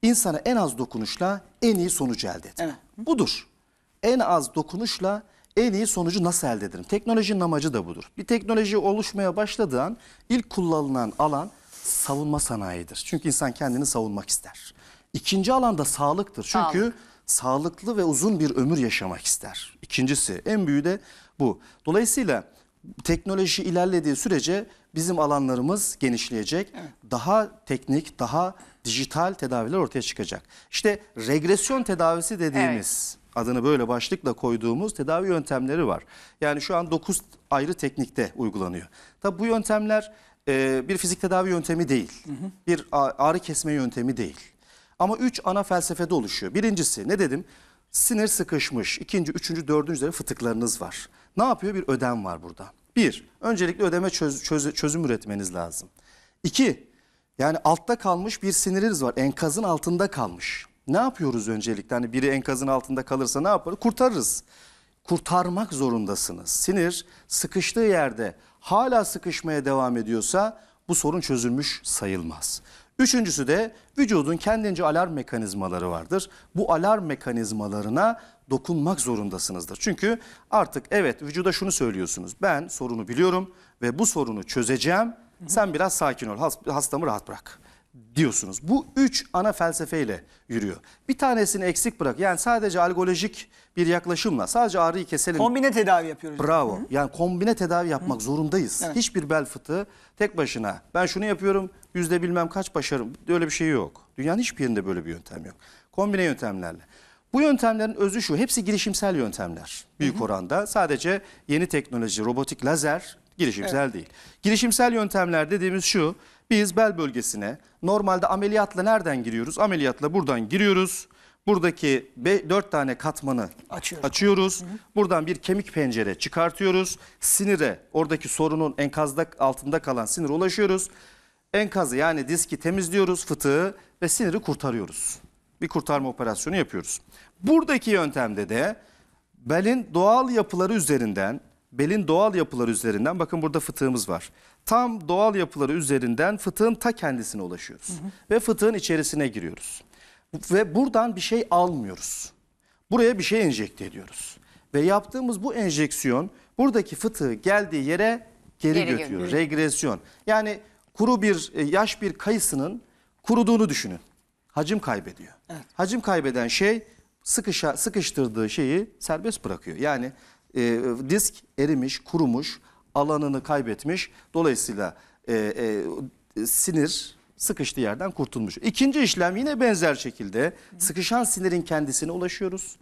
insana en az dokunuşla en iyi sonucu elde et. Evet. Budur. En az dokunuşla en iyi sonucu nasıl elde ederim? Teknolojinin amacı da budur. Bir teknoloji oluşmaya başladığı an ilk kullanılan alan savunma sanayidir. Çünkü insan kendini savunmak ister. İkinci alan da sağlıktır. Çünkü Sağlık. sağlıklı ve uzun bir ömür yaşamak ister. İkincisi en büyüğü de bu. Dolayısıyla teknoloji ilerlediği sürece bizim alanlarımız genişleyecek. Evet. Daha teknik, daha dijital tedaviler ortaya çıkacak. İşte regresyon tedavisi dediğimiz evet. adını böyle başlıkla koyduğumuz tedavi yöntemleri var. Yani şu an 9 ayrı teknikte uygulanıyor. Tabi bu yöntemler e, bir fizik tedavi yöntemi değil. Hı hı. Bir ağrı kesme yöntemi değil. Ama 3 ana felsefede oluşuyor. Birincisi ne dedim? Sinir sıkışmış. ikinci, üçüncü, dördüncü fıtıklarınız var. Ne yapıyor? Bir ödem var burada. Bir, öncelikle ödeme çöz, çöz, çözüm üretmeniz lazım. İki, yani altta kalmış bir siniriniz var. Enkazın altında kalmış. Ne yapıyoruz öncelikle? Hani biri enkazın altında kalırsa ne yaparız? Kurtarırız. Kurtarmak zorundasınız. Sinir sıkıştığı yerde hala sıkışmaya devam ediyorsa bu sorun çözülmüş sayılmaz. Üçüncüsü de vücudun kendince alarm mekanizmaları vardır. Bu alarm mekanizmalarına dokunmak zorundasınızdır. Çünkü artık evet vücuda şunu söylüyorsunuz. Ben sorunu biliyorum ve bu sorunu çözeceğim. Sen biraz sakin ol. Hastamı rahat bırak diyorsunuz. Bu üç ana felsefeyle yürüyor. Bir tanesini eksik bırak. Yani sadece algolojik bir yaklaşımla sadece ağrıyı keselim. Kombine tedavi yapıyoruz. Bravo. Hı? Yani kombine tedavi yapmak Hı? zorundayız. Evet. Hiçbir bel fıtığı tek başına ben şunu yapıyorum yüzde bilmem kaç başarım. Öyle bir şey yok. Dünyanın hiçbir yerinde böyle bir yöntem yok. Kombine yöntemlerle. Bu yöntemlerin özü şu, hepsi girişimsel yöntemler büyük hı hı. oranda. Sadece yeni teknoloji, robotik, lazer girişimsel evet. değil. Girişimsel yöntemler dediğimiz şu, biz bel bölgesine normalde ameliyatla nereden giriyoruz? Ameliyatla buradan giriyoruz. Buradaki dört tane katmanı açıyoruz. açıyoruz. Hı hı. Buradan bir kemik pencere çıkartıyoruz. Sinire, oradaki sorunun enkazda altında kalan sinire ulaşıyoruz. Enkazı yani diski temizliyoruz, fıtığı ve siniri kurtarıyoruz bir kurtarma operasyonu yapıyoruz. Buradaki yöntemde de belin doğal yapıları üzerinden belin doğal yapıları üzerinden bakın burada fıtığımız var. Tam doğal yapıları üzerinden fıtığın ta kendisine ulaşıyoruz. Hı hı. Ve fıtığın içerisine giriyoruz. Ve buradan bir şey almıyoruz. Buraya bir şey enjekte ediyoruz. Ve yaptığımız bu enjeksiyon buradaki fıtığı geldiği yere geri, geri götürüyor. Götürüyor. Regresyon. Yani kuru bir e, yaş bir kayısının kuruduğunu düşünün hacim kaybediyor. Evet. Hacim kaybeden şey sıkışa, sıkıştırdığı şeyi serbest bırakıyor. Yani e, disk erimiş, kurumuş, alanını kaybetmiş. Dolayısıyla e, e, sinir sıkıştığı yerden kurtulmuş. İkinci işlem yine benzer şekilde sıkışan sinirin kendisine ulaşıyoruz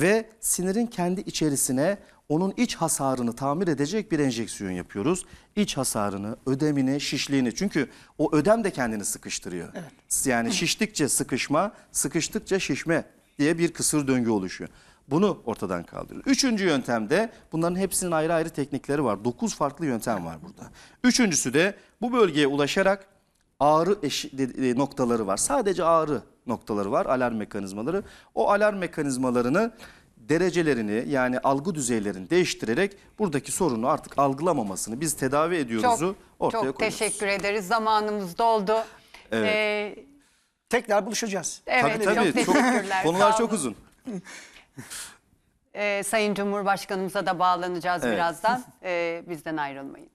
ve sinirin kendi içerisine onun iç hasarını tamir edecek bir enjeksiyon yapıyoruz. İç hasarını, ödemini, şişliğini. Çünkü o ödem de kendini sıkıştırıyor. Evet. Yani şiştikçe sıkışma, sıkıştıkça şişme diye bir kısır döngü oluşuyor. Bunu ortadan kaldırıyor. Üçüncü yöntemde bunların hepsinin ayrı ayrı teknikleri var. Dokuz farklı yöntem var burada. Üçüncüsü de bu bölgeye ulaşarak ağrı noktaları var. Sadece ağrı noktaları var, alarm mekanizmaları. O alarm mekanizmalarını derecelerini yani algı düzeylerini değiştirerek buradaki sorunu artık algılamamasını biz tedavi ediyoruzu çok, ortaya çok koyuyoruz. Çok teşekkür ederiz. Zamanımız doldu. Evet. Ee, Tekrar buluşacağız. Evet, tabii tabii. Çok, teşekkürler. konular çok uzun. ee, Sayın Cumhurbaşkanımıza da bağlanacağız evet. birazdan. Ee, bizden ayrılmayın.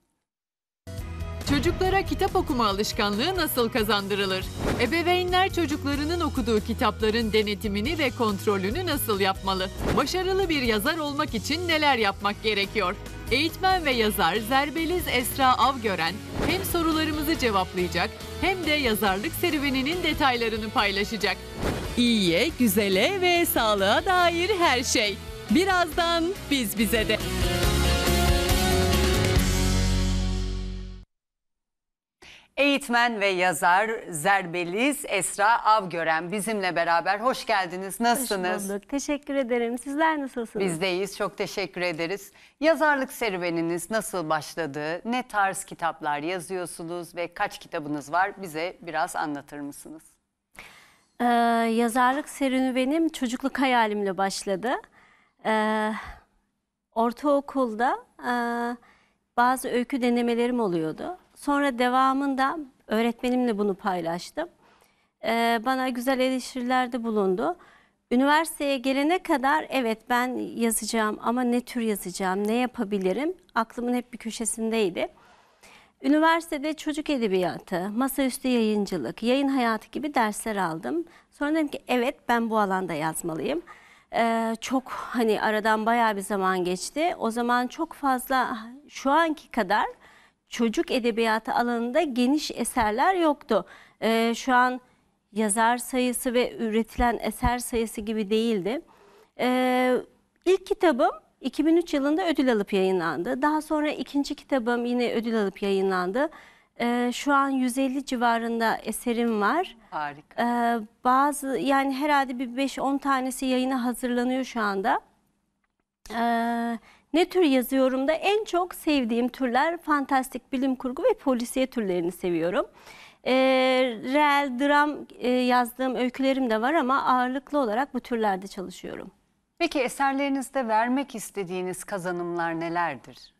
Çocuklara kitap okuma alışkanlığı nasıl kazandırılır? Ebeveynler çocuklarının okuduğu kitapların denetimini ve kontrolünü nasıl yapmalı? Başarılı bir yazar olmak için neler yapmak gerekiyor? Eğitmen ve yazar Zerbeliz Esra Avgören hem sorularımızı cevaplayacak hem de yazarlık serüveninin detaylarını paylaşacak. İyiye, güzele ve sağlığa dair her şey. Birazdan biz bize de. Eğitmen ve yazar Zerbeliz Esra Avgören bizimle beraber. Hoş geldiniz. Nasılsınız? Hoş bulduk. Teşekkür ederim. Sizler nasılsınız? Bizdeyiz. Çok teşekkür ederiz. Yazarlık serüveniniz nasıl başladı? Ne tarz kitaplar yazıyorsunuz ve kaç kitabınız var? Bize biraz anlatır mısınız? Ee, yazarlık serüvenim çocukluk hayalimle başladı. Ee, ortaokulda e, bazı öykü denemelerim oluyordu sonra devamında öğretmenimle bunu paylaştım. Ee, bana güzel eleştirilerde bulundu. Üniversiteye gelene kadar evet ben yazacağım ama ne tür yazacağım, ne yapabilirim? Aklımın hep bir köşesindeydi. Üniversitede çocuk edebiyatı, masaüstü yayıncılık, yayın hayatı gibi dersler aldım. Sonra dedim ki evet ben bu alanda yazmalıyım. Ee, çok hani aradan bayağı bir zaman geçti. O zaman çok fazla şu anki kadar çocuk edebiyatı alanında geniş eserler yoktu. E, şu an yazar sayısı ve üretilen eser sayısı gibi değildi. E, ilk kitabım 2003 yılında ödül alıp yayınlandı. Daha sonra ikinci kitabım yine ödül alıp yayınlandı. Ee, şu an 150 civarında eserim var. Harika. Ee, bazı yani herhalde bir 5-10 tanesi yayına hazırlanıyor şu anda. Ee, ne tür yazıyorum da en çok sevdiğim türler fantastik bilim kurgu ve polisiye türlerini seviyorum. E, reel, dram e, yazdığım öykülerim de var ama ağırlıklı olarak bu türlerde çalışıyorum. Peki eserlerinizde vermek istediğiniz kazanımlar nelerdir?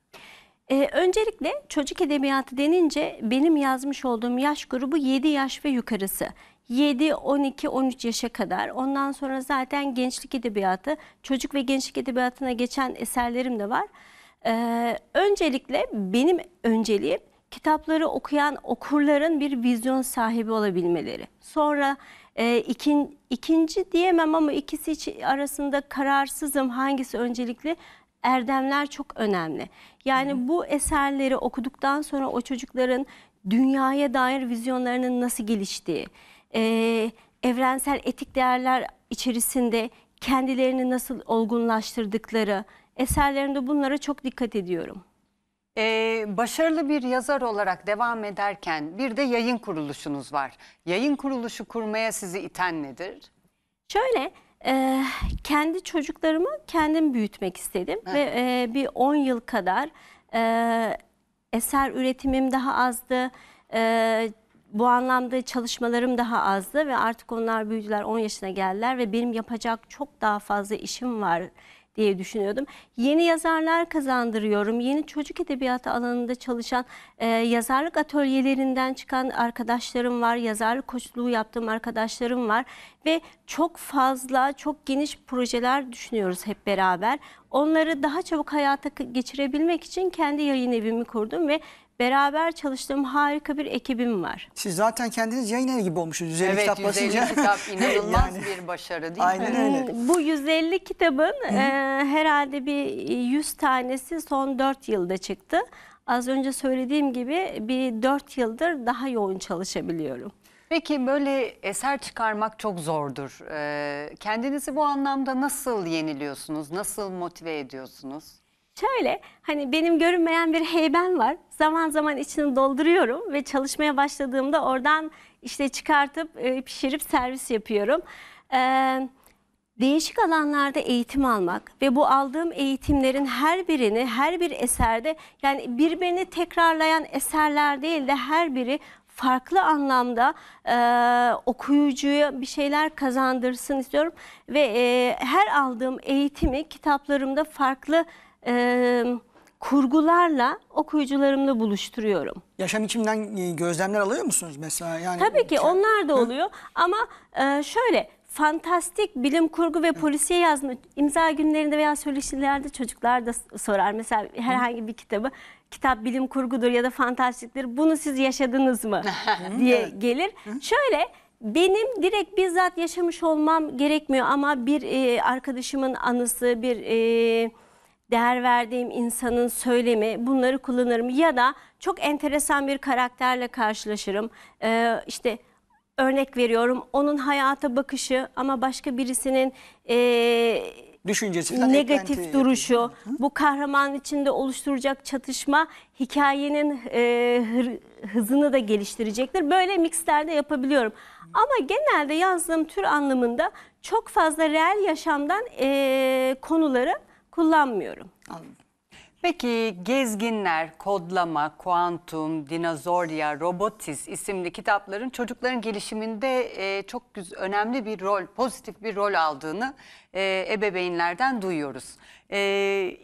Ee, öncelikle çocuk edebiyatı denince benim yazmış olduğum yaş grubu 7 yaş ve yukarısı. 7, 12, 13 yaşa kadar. Ondan sonra zaten gençlik edebiyatı, çocuk ve gençlik edebiyatına geçen eserlerim de var. Ee, öncelikle benim önceliğim kitapları okuyan okurların bir vizyon sahibi olabilmeleri. Sonra e, ikin, ikinci diyemem ama ikisi arasında kararsızım hangisi öncelikli erdemler çok önemli. Yani hmm. bu eserleri okuduktan sonra o çocukların dünyaya dair vizyonlarının nasıl geliştiği, e, evrensel etik değerler içerisinde kendilerini nasıl olgunlaştırdıkları eserlerinde bunlara çok dikkat ediyorum. Ee, başarılı bir yazar olarak devam ederken bir de yayın kuruluşunuz var. Yayın kuruluşu kurmaya sizi iten nedir? Şöyle e, kendi çocuklarımı kendim büyütmek istedim evet. ve e, bir 10 yıl kadar e, eser üretimim daha azdı. E, bu anlamda çalışmalarım daha azdı ve artık onlar büyüdüler 10 yaşına geldiler ve benim yapacak çok daha fazla işim var diye düşünüyordum. Yeni yazarlar kazandırıyorum. Yeni çocuk edebiyatı alanında çalışan e, yazarlık atölyelerinden çıkan arkadaşlarım var. Yazarlık koçluğu yaptığım arkadaşlarım var. Ve çok fazla, çok geniş projeler düşünüyoruz hep beraber. Onları daha çabuk hayata geçirebilmek için kendi yayın evimi kurdum ve beraber çalıştığım harika bir ekibim var. Siz zaten kendiniz yayın evi gibi olmuşsunuz. 150 evet, kitap 150 basınca. kitap inanılmaz yani, bir başarı değil aynen mi? Aynen öyle. Bu 150 kitabın e, herhalde bir 100 tanesi son 4 yılda çıktı. Az önce söylediğim gibi bir 4 yıldır daha yoğun çalışabiliyorum. Peki böyle eser çıkarmak çok zordur. Ee, kendinizi bu anlamda nasıl yeniliyorsunuz? Nasıl motive ediyorsunuz? Şöyle hani benim görünmeyen bir heyben var. Zaman zaman içini dolduruyorum ve çalışmaya başladığımda oradan işte çıkartıp e, pişirip servis yapıyorum. Ee, değişik alanlarda eğitim almak ve bu aldığım eğitimlerin her birini her bir eserde yani birbirini tekrarlayan eserler değil de her biri farklı anlamda e, okuyucuya bir şeyler kazandırsın istiyorum ve e, her aldığım eğitimi kitaplarımda farklı e, kurgularla okuyucularımla buluşturuyorum. Yaşam içimden e, gözlemler alıyor musunuz mesela? Yani Tabii ki onlar da oluyor ama e, şöyle fantastik bilim kurgu ve polisiye yazma imza günlerinde veya söyleşilerde çocuklar da sorar. Mesela herhangi bir kitabı kitap bilim kurgudur ya da fantastiktir bunu siz yaşadınız mı diye gelir. Şöyle benim direkt bizzat yaşamış olmam gerekmiyor ama bir e, arkadaşımın anısı bir... E, değer verdiğim insanın söylemi bunları kullanırım ya da çok enteresan bir karakterle karşılaşırım. Ee, işte örnek veriyorum onun hayata bakışı ama başka birisinin e, düşüncesi negatif duruşu bu kahraman içinde oluşturacak çatışma hikayenin e, hır, hızını da geliştirecektir. Böyle mixlerde yapabiliyorum. Ama genelde yazdığım tür anlamında çok fazla real yaşamdan e, konuları kullanmıyorum. Anladım. Peki gezginler, kodlama, kuantum, dinozorya, robotiz isimli kitapların çocukların gelişiminde e, çok güzel, önemli bir rol, pozitif bir rol aldığını e, ebeveynlerden duyuyoruz. E,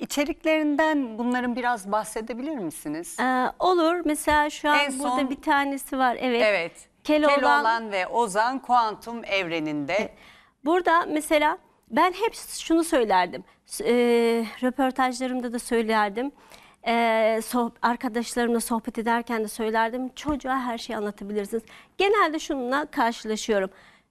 içeriklerinden bunların biraz bahsedebilir misiniz? Ee, olur. Mesela şu an son- burada bir tanesi var. Evet. Evet. Keloğlan, Keloğlan ve Ozan kuantum evreninde. Burada mesela ben hep şunu söylerdim, e, röportajlarımda da söylerdim, e, soh arkadaşlarımla sohbet ederken de söylerdim. Çocuğa her şeyi anlatabilirsiniz. Genelde şununla karşılaşıyorum.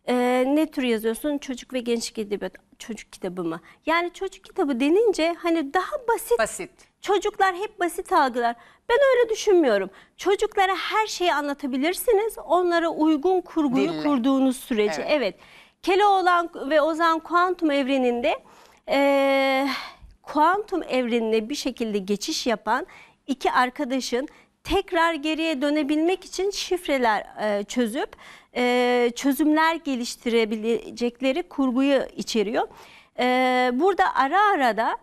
E, ne tür yazıyorsun? Çocuk ve gençlik edebiyatı, çocuk kitabı mı? Yani çocuk kitabı denince hani daha basit. Basit. Çocuklar hep basit algılar. Ben öyle düşünmüyorum. Çocuklara her şeyi anlatabilirsiniz. Onlara uygun kurguyu Dille. kurduğunuz sürece. Evet. evet. Keloğlan ve Ozan kuantum evreninde e, kuantum evrenine bir şekilde geçiş yapan iki arkadaşın tekrar geriye dönebilmek için şifreler e, çözüp e, çözümler geliştirebilecekleri kurguyu içeriyor. E, burada ara ara da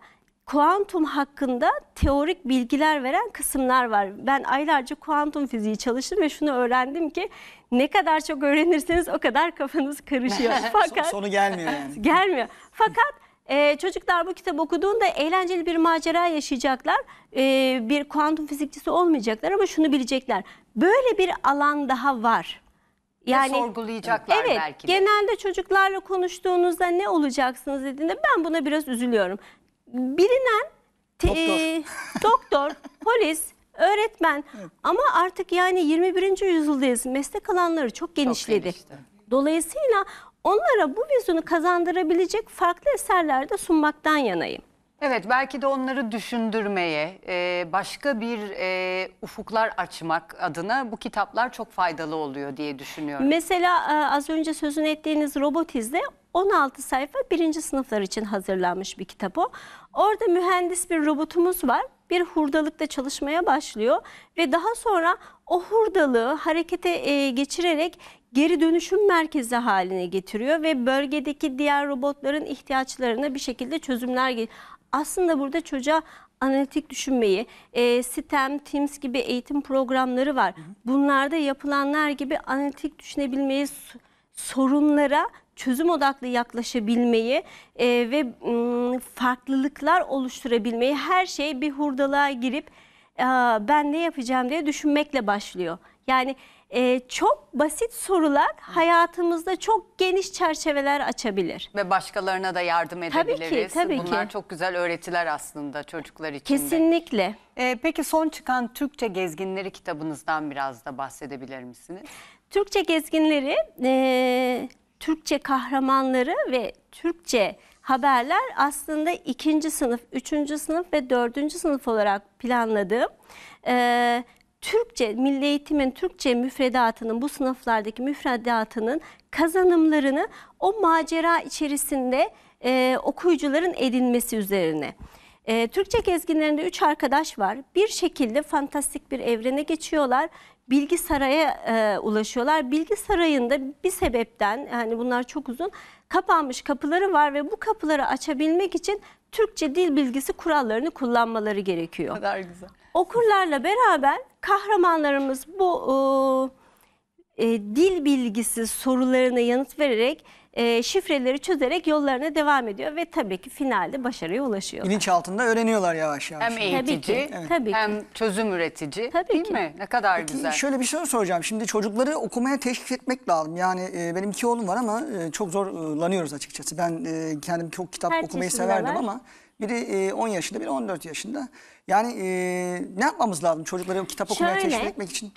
kuantum hakkında teorik bilgiler veren kısımlar var. Ben aylarca kuantum fiziği çalıştım ve şunu öğrendim ki ne kadar çok öğrenirseniz o kadar kafanız karışıyor. Fakat sonu gelmiyor yani. Gelmiyor. Fakat Ee, çocuklar bu kitabı okuduğunda eğlenceli bir macera yaşayacaklar. Ee, bir kuantum fizikçisi olmayacaklar ama şunu bilecekler. Böyle bir alan daha var. Yani, sorgulayacaklar evet, belki de. Genelde çocuklarla konuştuğunuzda ne olacaksınız dediğinde ben buna biraz üzülüyorum. Bilinen doktor, doktor polis, öğretmen. Hı. Ama artık yani 21. yüzyıldayız. Meslek alanları çok genişledi. Çok Dolayısıyla onlara bu vizyonu kazandırabilecek farklı eserler de sunmaktan yanayım. Evet belki de onları düşündürmeye, e, başka bir e, ufuklar açmak adına bu kitaplar çok faydalı oluyor diye düşünüyorum. Mesela e, az önce sözünü ettiğiniz robotizde 16 sayfa birinci sınıflar için hazırlanmış bir kitap o. Orada mühendis bir robotumuz var bir hurdalıkta çalışmaya başlıyor ve daha sonra o hurdalığı harekete e, geçirerek geri dönüşüm merkezi haline getiriyor ve bölgedeki diğer robotların ihtiyaçlarına bir şekilde çözümler getiriyor. Aslında burada çocuğa analitik düşünmeyi, e, STEM, TIMS e gibi eğitim programları var. Bunlarda yapılanlar gibi analitik düşünebilmeyi, sorunlara çözüm odaklı yaklaşabilmeyi e, ve m, farklılıklar oluşturabilmeyi her şey bir hurdalığa girip e, ben ne yapacağım diye düşünmekle başlıyor. Yani e, çok basit sorular hayatımızda çok geniş çerçeveler açabilir. Ve başkalarına da yardım edebiliriz. Tabii ki, tabii Bunlar ki. çok güzel öğretiler aslında çocuklar için. Kesinlikle. E, peki son çıkan Türkçe Gezginleri kitabınızdan biraz da bahsedebilir misiniz? Türkçe Gezginleri e, Türkçe kahramanları ve Türkçe haberler aslında ikinci sınıf, üçüncü sınıf ve dördüncü sınıf olarak planladığım e, Türkçe, Milli Eğitim'in Türkçe müfredatının, bu sınıflardaki müfredatının kazanımlarını o macera içerisinde e, okuyucuların edinmesi üzerine. E, Türkçe gezginlerinde üç arkadaş var. Bir şekilde fantastik bir evrene geçiyorlar Bilgi Saray'a e, ulaşıyorlar. Bilgi Sarayı'nda bir sebepten yani bunlar çok uzun kapanmış kapıları var ve bu kapıları açabilmek için Türkçe dil bilgisi kurallarını kullanmaları gerekiyor. Ne kadar güzel. Okurlarla beraber kahramanlarımız bu e, e dil bilgisi sorularına yanıt vererek e, şifreleri çözerek yollarına devam ediyor ve tabii ki finalde başarıya ulaşıyor. İlinç altında öğreniyorlar yavaş yavaş. Hem eğitici tabii ki, evet. tabii ki. hem çözüm üretici tabii değil ki. mi? Ne kadar Peki, güzel. Şöyle bir soru soracağım. Şimdi çocukları okumaya teşvik etmek lazım. Yani e, benim iki oğlum var ama e, çok zorlanıyoruz açıkçası. Ben e, kendim çok kitap Her okumayı severdim var. ama biri 10 e, yaşında, biri 14 yaşında. Yani e, ne yapmamız lazım çocukları kitap okumaya teşvik etmek için?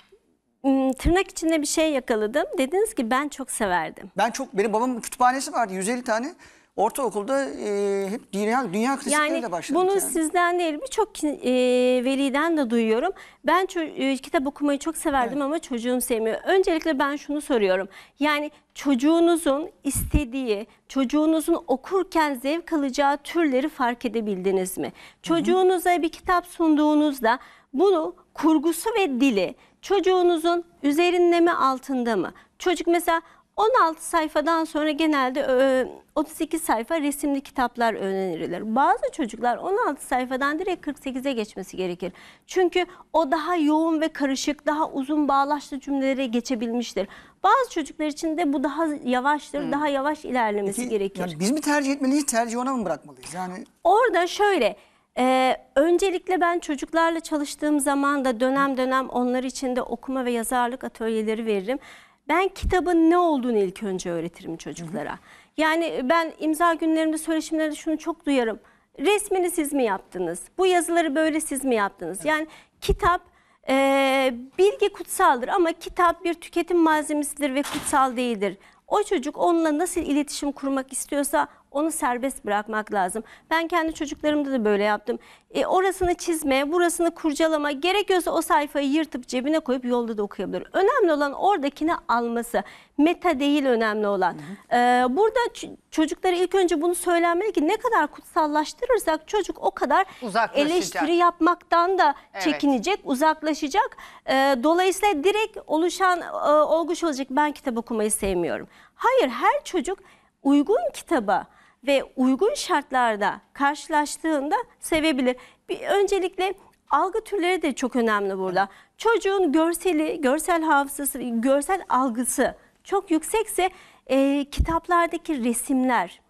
Hmm, tırnak içinde bir şey yakaladım. Dediniz ki ben çok severdim. Ben çok benim babamın kütüphanesi vardı 150 tane. Ortaokulda e, hep dünya, dünya klasikleriyle yani başladık. Bunu yani. sizden değil birçok e, veliden de duyuyorum. Ben e, kitap okumayı çok severdim evet. ama çocuğum sevmiyor. Öncelikle ben şunu soruyorum. Yani çocuğunuzun istediği, çocuğunuzun okurken zevk alacağı türleri fark edebildiniz mi? Çocuğunuza bir kitap sunduğunuzda bunu kurgusu ve dili çocuğunuzun üzerinde mi altında mı? Çocuk mesela 16 sayfadan sonra genelde 32 sayfa resimli kitaplar önerilir. Bazı çocuklar 16 sayfadan direkt 48'e geçmesi gerekir. Çünkü o daha yoğun ve karışık, daha uzun bağlaçlı cümlelere geçebilmiştir. Bazı çocuklar için de bu daha yavaştır, hmm. daha yavaş ilerlemesi Peki, gerekir. Yani biz mi tercih etmeliyiz, tercih ona mı bırakmalıyız? Yani Orada şöyle... Ee, öncelikle ben çocuklarla çalıştığım zaman da dönem dönem onlar için de okuma ve yazarlık atölyeleri veririm. Ben kitabın ne olduğunu ilk önce öğretirim çocuklara. Yani ben imza günlerimde, söyleşimlerde şunu çok duyarım. Resmini siz mi yaptınız? Bu yazıları böyle siz mi yaptınız? Evet. Yani kitap e, bilgi kutsaldır ama kitap bir tüketim malzemesidir ve kutsal değildir. O çocuk onunla nasıl iletişim kurmak istiyorsa onu serbest bırakmak lazım. Ben kendi çocuklarımda da böyle yaptım. E, orasını çizme, burasını kurcalama. Gerekiyorsa o sayfayı yırtıp cebine koyup yolda da okuyabilir. Önemli olan oradakini alması. Meta değil önemli olan. Hı hı. E, burada çocuklara ilk önce bunu söylenmeli ki ne kadar kutsallaştırırsak çocuk o kadar eleştiri yapmaktan da evet. çekinecek, uzaklaşacak. E, dolayısıyla direkt oluşan e, olguş olacak ben kitap okumayı sevmiyorum. Hayır her çocuk uygun kitaba ve uygun şartlarda karşılaştığında sevebilir. Bir, öncelikle algı türleri de çok önemli burada. Çocuğun görseli, görsel hafızası, görsel algısı çok yüksekse e, kitaplardaki resimler,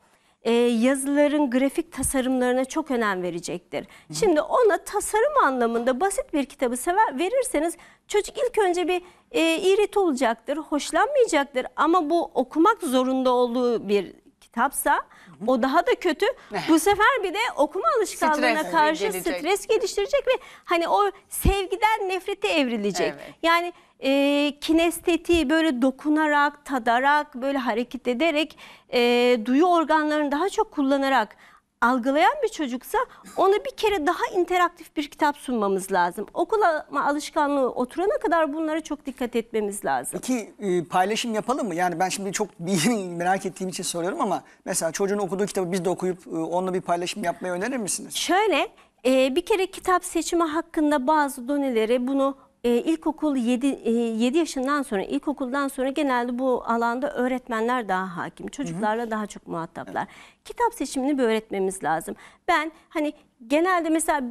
e, yazıların grafik tasarımlarına çok önem verecektir. Şimdi ona tasarım anlamında basit bir kitabı sever verirseniz çocuk ilk önce bir e, iğreti olacaktır, hoşlanmayacaktır ama bu okumak zorunda olduğu bir kitapsa o daha da kötü. Bu sefer bir de okuma alışkanlığına Stres karşı gelecek. stres geliştirecek ve hani o sevgiden nefrete evrilecek. Evet. Yani e, kinestetiği böyle dokunarak, tadarak, böyle hareket ederek, e, duyu organlarını daha çok kullanarak algılayan bir çocuksa ona bir kere daha interaktif bir kitap sunmamız lazım. Okula alışkanlığı oturana kadar bunlara çok dikkat etmemiz lazım. İki e, paylaşım yapalım mı? Yani ben şimdi çok bir merak ettiğim için soruyorum ama mesela çocuğun okuduğu kitabı biz de okuyup e, onunla bir paylaşım yapmayı önerir misiniz? Şöyle e, bir kere kitap seçimi hakkında bazı donelere bunu ee, e, ilkokul 7, 7 yaşından sonra, ilkokuldan sonra genelde bu alanda öğretmenler daha hakim. Çocuklarla Hı -hı. daha çok muhataplar. Evet. Kitap seçimini bir öğretmemiz lazım. Ben hani genelde mesela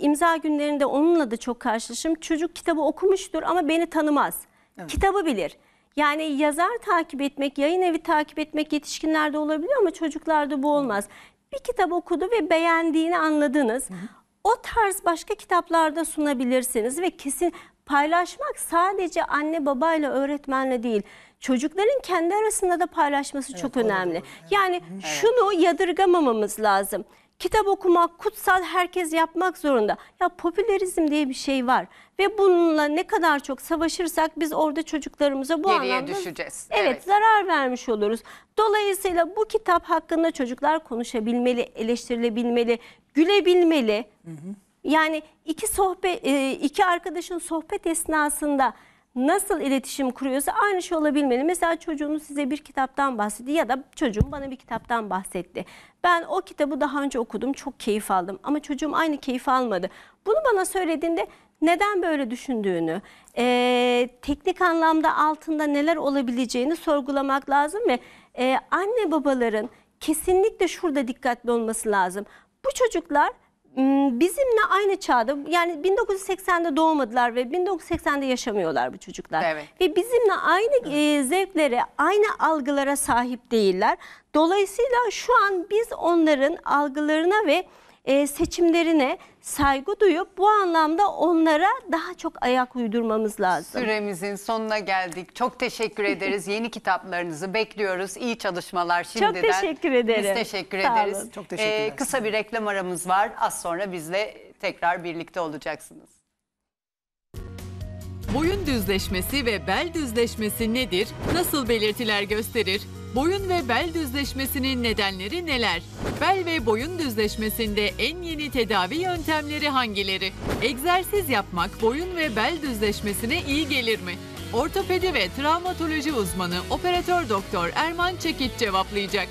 imza günlerinde onunla da çok karşılaşım. Çocuk kitabı okumuştur ama beni tanımaz. Evet. Kitabı bilir. Yani yazar takip etmek, yayın evi takip etmek yetişkinlerde olabiliyor ama çocuklarda bu olmaz. Bir kitap okudu ve beğendiğini anladınız. Hı -hı. O tarz başka kitaplarda sunabilirsiniz ve kesin paylaşmak sadece anne babayla öğretmenle değil çocukların kendi arasında da paylaşması evet, çok önemli. Doğru. Yani evet. şunu yadırgamamamız lazım. Kitap okumak kutsal herkes yapmak zorunda. Ya popülerizm diye bir şey var ve bununla ne kadar çok savaşırsak biz orada çocuklarımıza bu Geriye anlamda düşeceğiz. Evet, evet zarar vermiş oluruz. Dolayısıyla bu kitap hakkında çocuklar konuşabilmeli, eleştirilebilmeli, gülebilmeli. Hı hı. Yani iki sohbet e, iki arkadaşın sohbet esnasında nasıl iletişim kuruyorsa aynı şey olabilmeli. Mesela çocuğunuz size bir kitaptan bahsetti ya da çocuğum bana bir kitaptan bahsetti. Ben o kitabı daha önce okudum, çok keyif aldım ama çocuğum aynı keyif almadı. Bunu bana söylediğinde neden böyle düşündüğünü, e, teknik anlamda altında neler olabileceğini sorgulamak lazım ve e, anne babaların kesinlikle şurada dikkatli olması lazım. Bu çocuklar ıı, bizimle aynı çağda yani 1980'de doğmadılar ve 1980'de yaşamıyorlar bu çocuklar. Evet. Ve bizimle aynı e, zevklere, aynı algılara sahip değiller. Dolayısıyla şu an biz onların algılarına ve e, seçimlerine saygı duyup bu anlamda onlara daha çok ayak uydurmamız lazım. Süremizin sonuna geldik. Çok teşekkür ederiz. Yeni kitaplarınızı bekliyoruz. İyi çalışmalar şimdiden. Çok teşekkür ederim. Biz teşekkür Sağ ederiz. Olun. Çok teşekkürler. Ee, kısa bir reklam aramız var. Az sonra bizle tekrar birlikte olacaksınız. Boyun düzleşmesi ve bel düzleşmesi nedir? Nasıl belirtiler gösterir? Boyun ve bel düzleşmesinin nedenleri neler? Bel ve boyun düzleşmesinde en yeni tedavi yöntemleri hangileri? Egzersiz yapmak boyun ve bel düzleşmesine iyi gelir mi? Ortopedi ve travmatoloji uzmanı operatör doktor Erman Çekit cevaplayacak.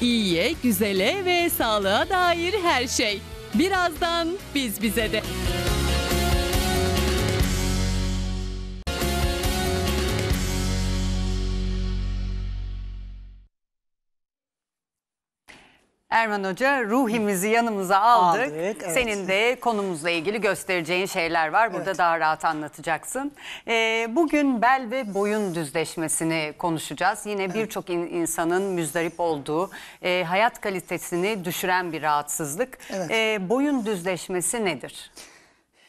İyiye, güzele ve sağlığa dair her şey. Birazdan biz bize de. Erman Hoca ruhimizi yanımıza aldık. aldık evet. Senin de konumuzla ilgili göstereceğin şeyler var. Burada evet. daha rahat anlatacaksın. Ee, bugün bel ve boyun düzleşmesini konuşacağız. Yine evet. birçok in insanın müzdarip olduğu, e, hayat kalitesini düşüren bir rahatsızlık. Evet. E, boyun düzleşmesi nedir?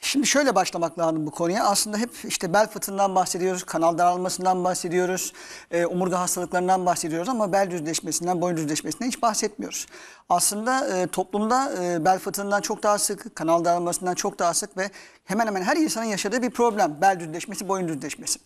Şimdi şöyle başlamak lazım bu konuya. Aslında hep işte bel fıtığından bahsediyoruz, kanal daralmasından bahsediyoruz, e, omurga hastalıklarından bahsediyoruz ama bel düzleşmesinden, boyun düzleşmesinden hiç bahsetmiyoruz. Aslında e, toplumda e, bel fıtığından çok daha sık, kanal daralmasından çok daha sık ve hemen hemen her insanın yaşadığı bir problem. Bel düzleşmesi, boyun düzleşmesi.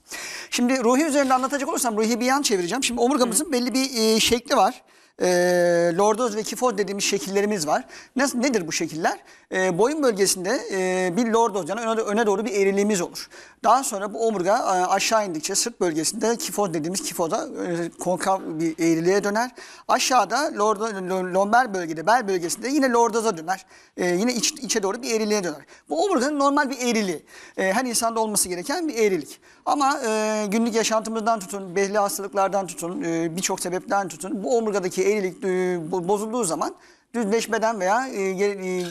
Şimdi ruhi üzerinde anlatacak olursam ruhi bir yan çevireceğim. Şimdi omurgamızın belli bir e, şekli var e, ee, lordoz ve kifoz dediğimiz şekillerimiz var. Nasıl, nedir bu şekiller? E, boyun bölgesinde e, bir lordoz yani öne, öne doğru bir eğriliğimiz olur. Daha sonra bu omurga e, aşağı indikçe sırt bölgesinde kifoz dediğimiz kifoda e, konkav bir eğriliğe döner. Aşağıda lordo, lomber bölgede, bel bölgesinde yine lordoza döner. Ee, yine iç, içe doğru bir eğriliğe döner. Bu omurganın normal bir eğriliği. Ee, her insanda olması gereken bir eğrilik. Ama e, günlük yaşantımızdan tutun, belli hastalıklardan tutun, e, birçok sebepten tutun. Bu omurgadaki eğrilik e, bozulduğu zaman düzleşmeden veya e, e,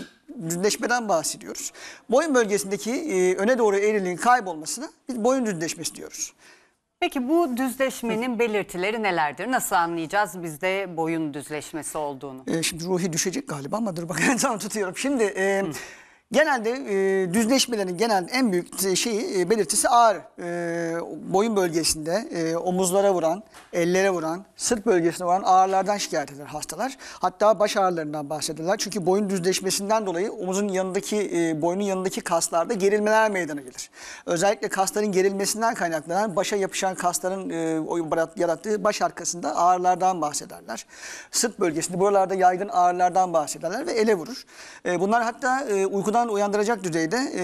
düzleşmeden bahsediyoruz. Boyun bölgesindeki e, öne doğru eğriliğin kaybolmasına biz boyun düzleşmesi diyoruz. Peki bu düzleşmenin belirtileri nelerdir? Nasıl anlayacağız bizde boyun düzleşmesi olduğunu? E, şimdi Ruhi düşecek galiba ama dur bakın tam tutuyorum. Şimdi e, Genelde e, düzleşmelerin genel en büyük şeyi e, belirtisi ağır e, boyun bölgesinde e, omuzlara vuran, ellere vuran, sırt bölgesine vuran ağrılardan şikayet eder hastalar. Hatta baş ağrılarından bahsediyorlar. Çünkü boyun düzleşmesinden dolayı omuzun yanındaki e, boynun yanındaki kaslarda gerilmeler meydana gelir. Özellikle kasların gerilmesinden kaynaklanan başa yapışan kasların e, yarattığı baş arkasında ağrılardan bahsederler. Sırt bölgesinde buralarda yaygın ağrılardan bahsederler ve ele vurur. E, bunlar hatta e, uykudan heyecan uyandıracak düzeyde e,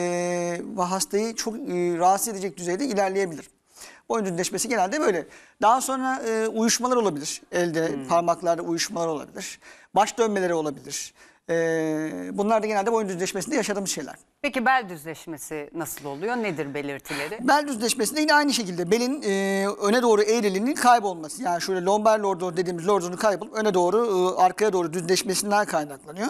ve hastayı çok e, rahatsız edecek düzeyde ilerleyebilir. Boyun düzleşmesi genelde böyle. Daha sonra e, uyuşmalar olabilir. Elde, hmm. parmaklarda uyuşmalar olabilir. Baş dönmeleri olabilir. Ee, bunlar da genelde boyun düzleşmesinde yaşadığımız şeyler. Peki bel düzleşmesi nasıl oluyor? Nedir belirtileri? Bel düzleşmesinde yine aynı şekilde belin e, öne doğru eğriliğinin kaybolması. Yani şöyle lomber lordur dediğimiz lordunun kaybolup öne doğru e, arkaya doğru düzleşmesinden kaynaklanıyor.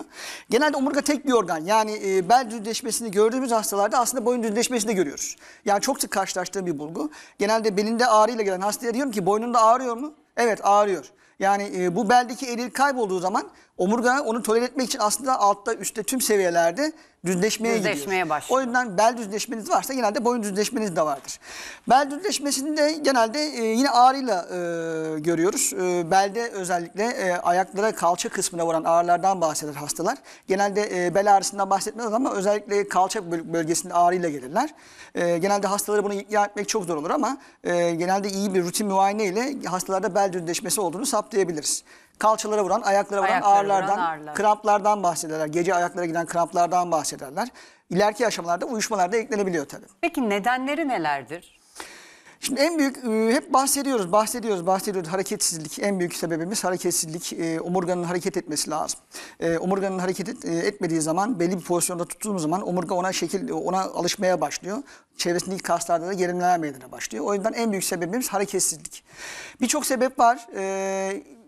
Genelde omurga tek bir organ. Yani e, bel düzleşmesini gördüğümüz hastalarda aslında boyun düzleşmesini de görüyoruz. Yani çok sık karşılaştığım bir bulgu. Genelde belinde ağrıyla gelen hastaya diyorum ki boynunda ağrıyor mu? Evet ağrıyor. Yani e, bu beldeki eril kaybolduğu zaman Omurga onu tolere etmek için aslında altta üstte tüm seviyelerde düzleşmeye, düzleşmeye gidiyor. O yüzden bel düzleşmeniz varsa genelde boyun düzleşmeniz de vardır. Bel düzleşmesinde genelde e, yine ağrıyla e, görüyoruz. E, belde özellikle e, ayaklara kalça kısmına vuran ağrılardan bahseder hastalar. Genelde e, bel ağrısından bahsetmez ama özellikle kalça böl bölgesinde ağrıyla gelirler. E, genelde hastalara bunu ikna etmek çok zor olur ama e, genelde iyi bir rutin muayene ile hastalarda bel düzleşmesi olduğunu saptayabiliriz kalçalara vuran, ayaklara vuran ayaklara ağrılardan, vuran ağrılar. kramplardan bahsederler. Gece ayaklara giden kramplardan bahsederler. İleriki aşamalarda uyuşmalar da eklenebiliyor tabii. Peki nedenleri nelerdir? Şimdi en büyük e, hep bahsediyoruz, bahsediyoruz, bahsediyoruz hareketsizlik. En büyük sebebimiz hareketsizlik. E, omurganın hareket etmesi lazım. E, omurganın hareket etmediği zaman belli bir pozisyonda tuttuğumuz zaman omurga ona şekil ona alışmaya başlıyor. Çevresindeki kaslarda da gerilmeler meydana başlıyor. O yüzden en büyük sebebimiz hareketsizlik. Birçok sebep var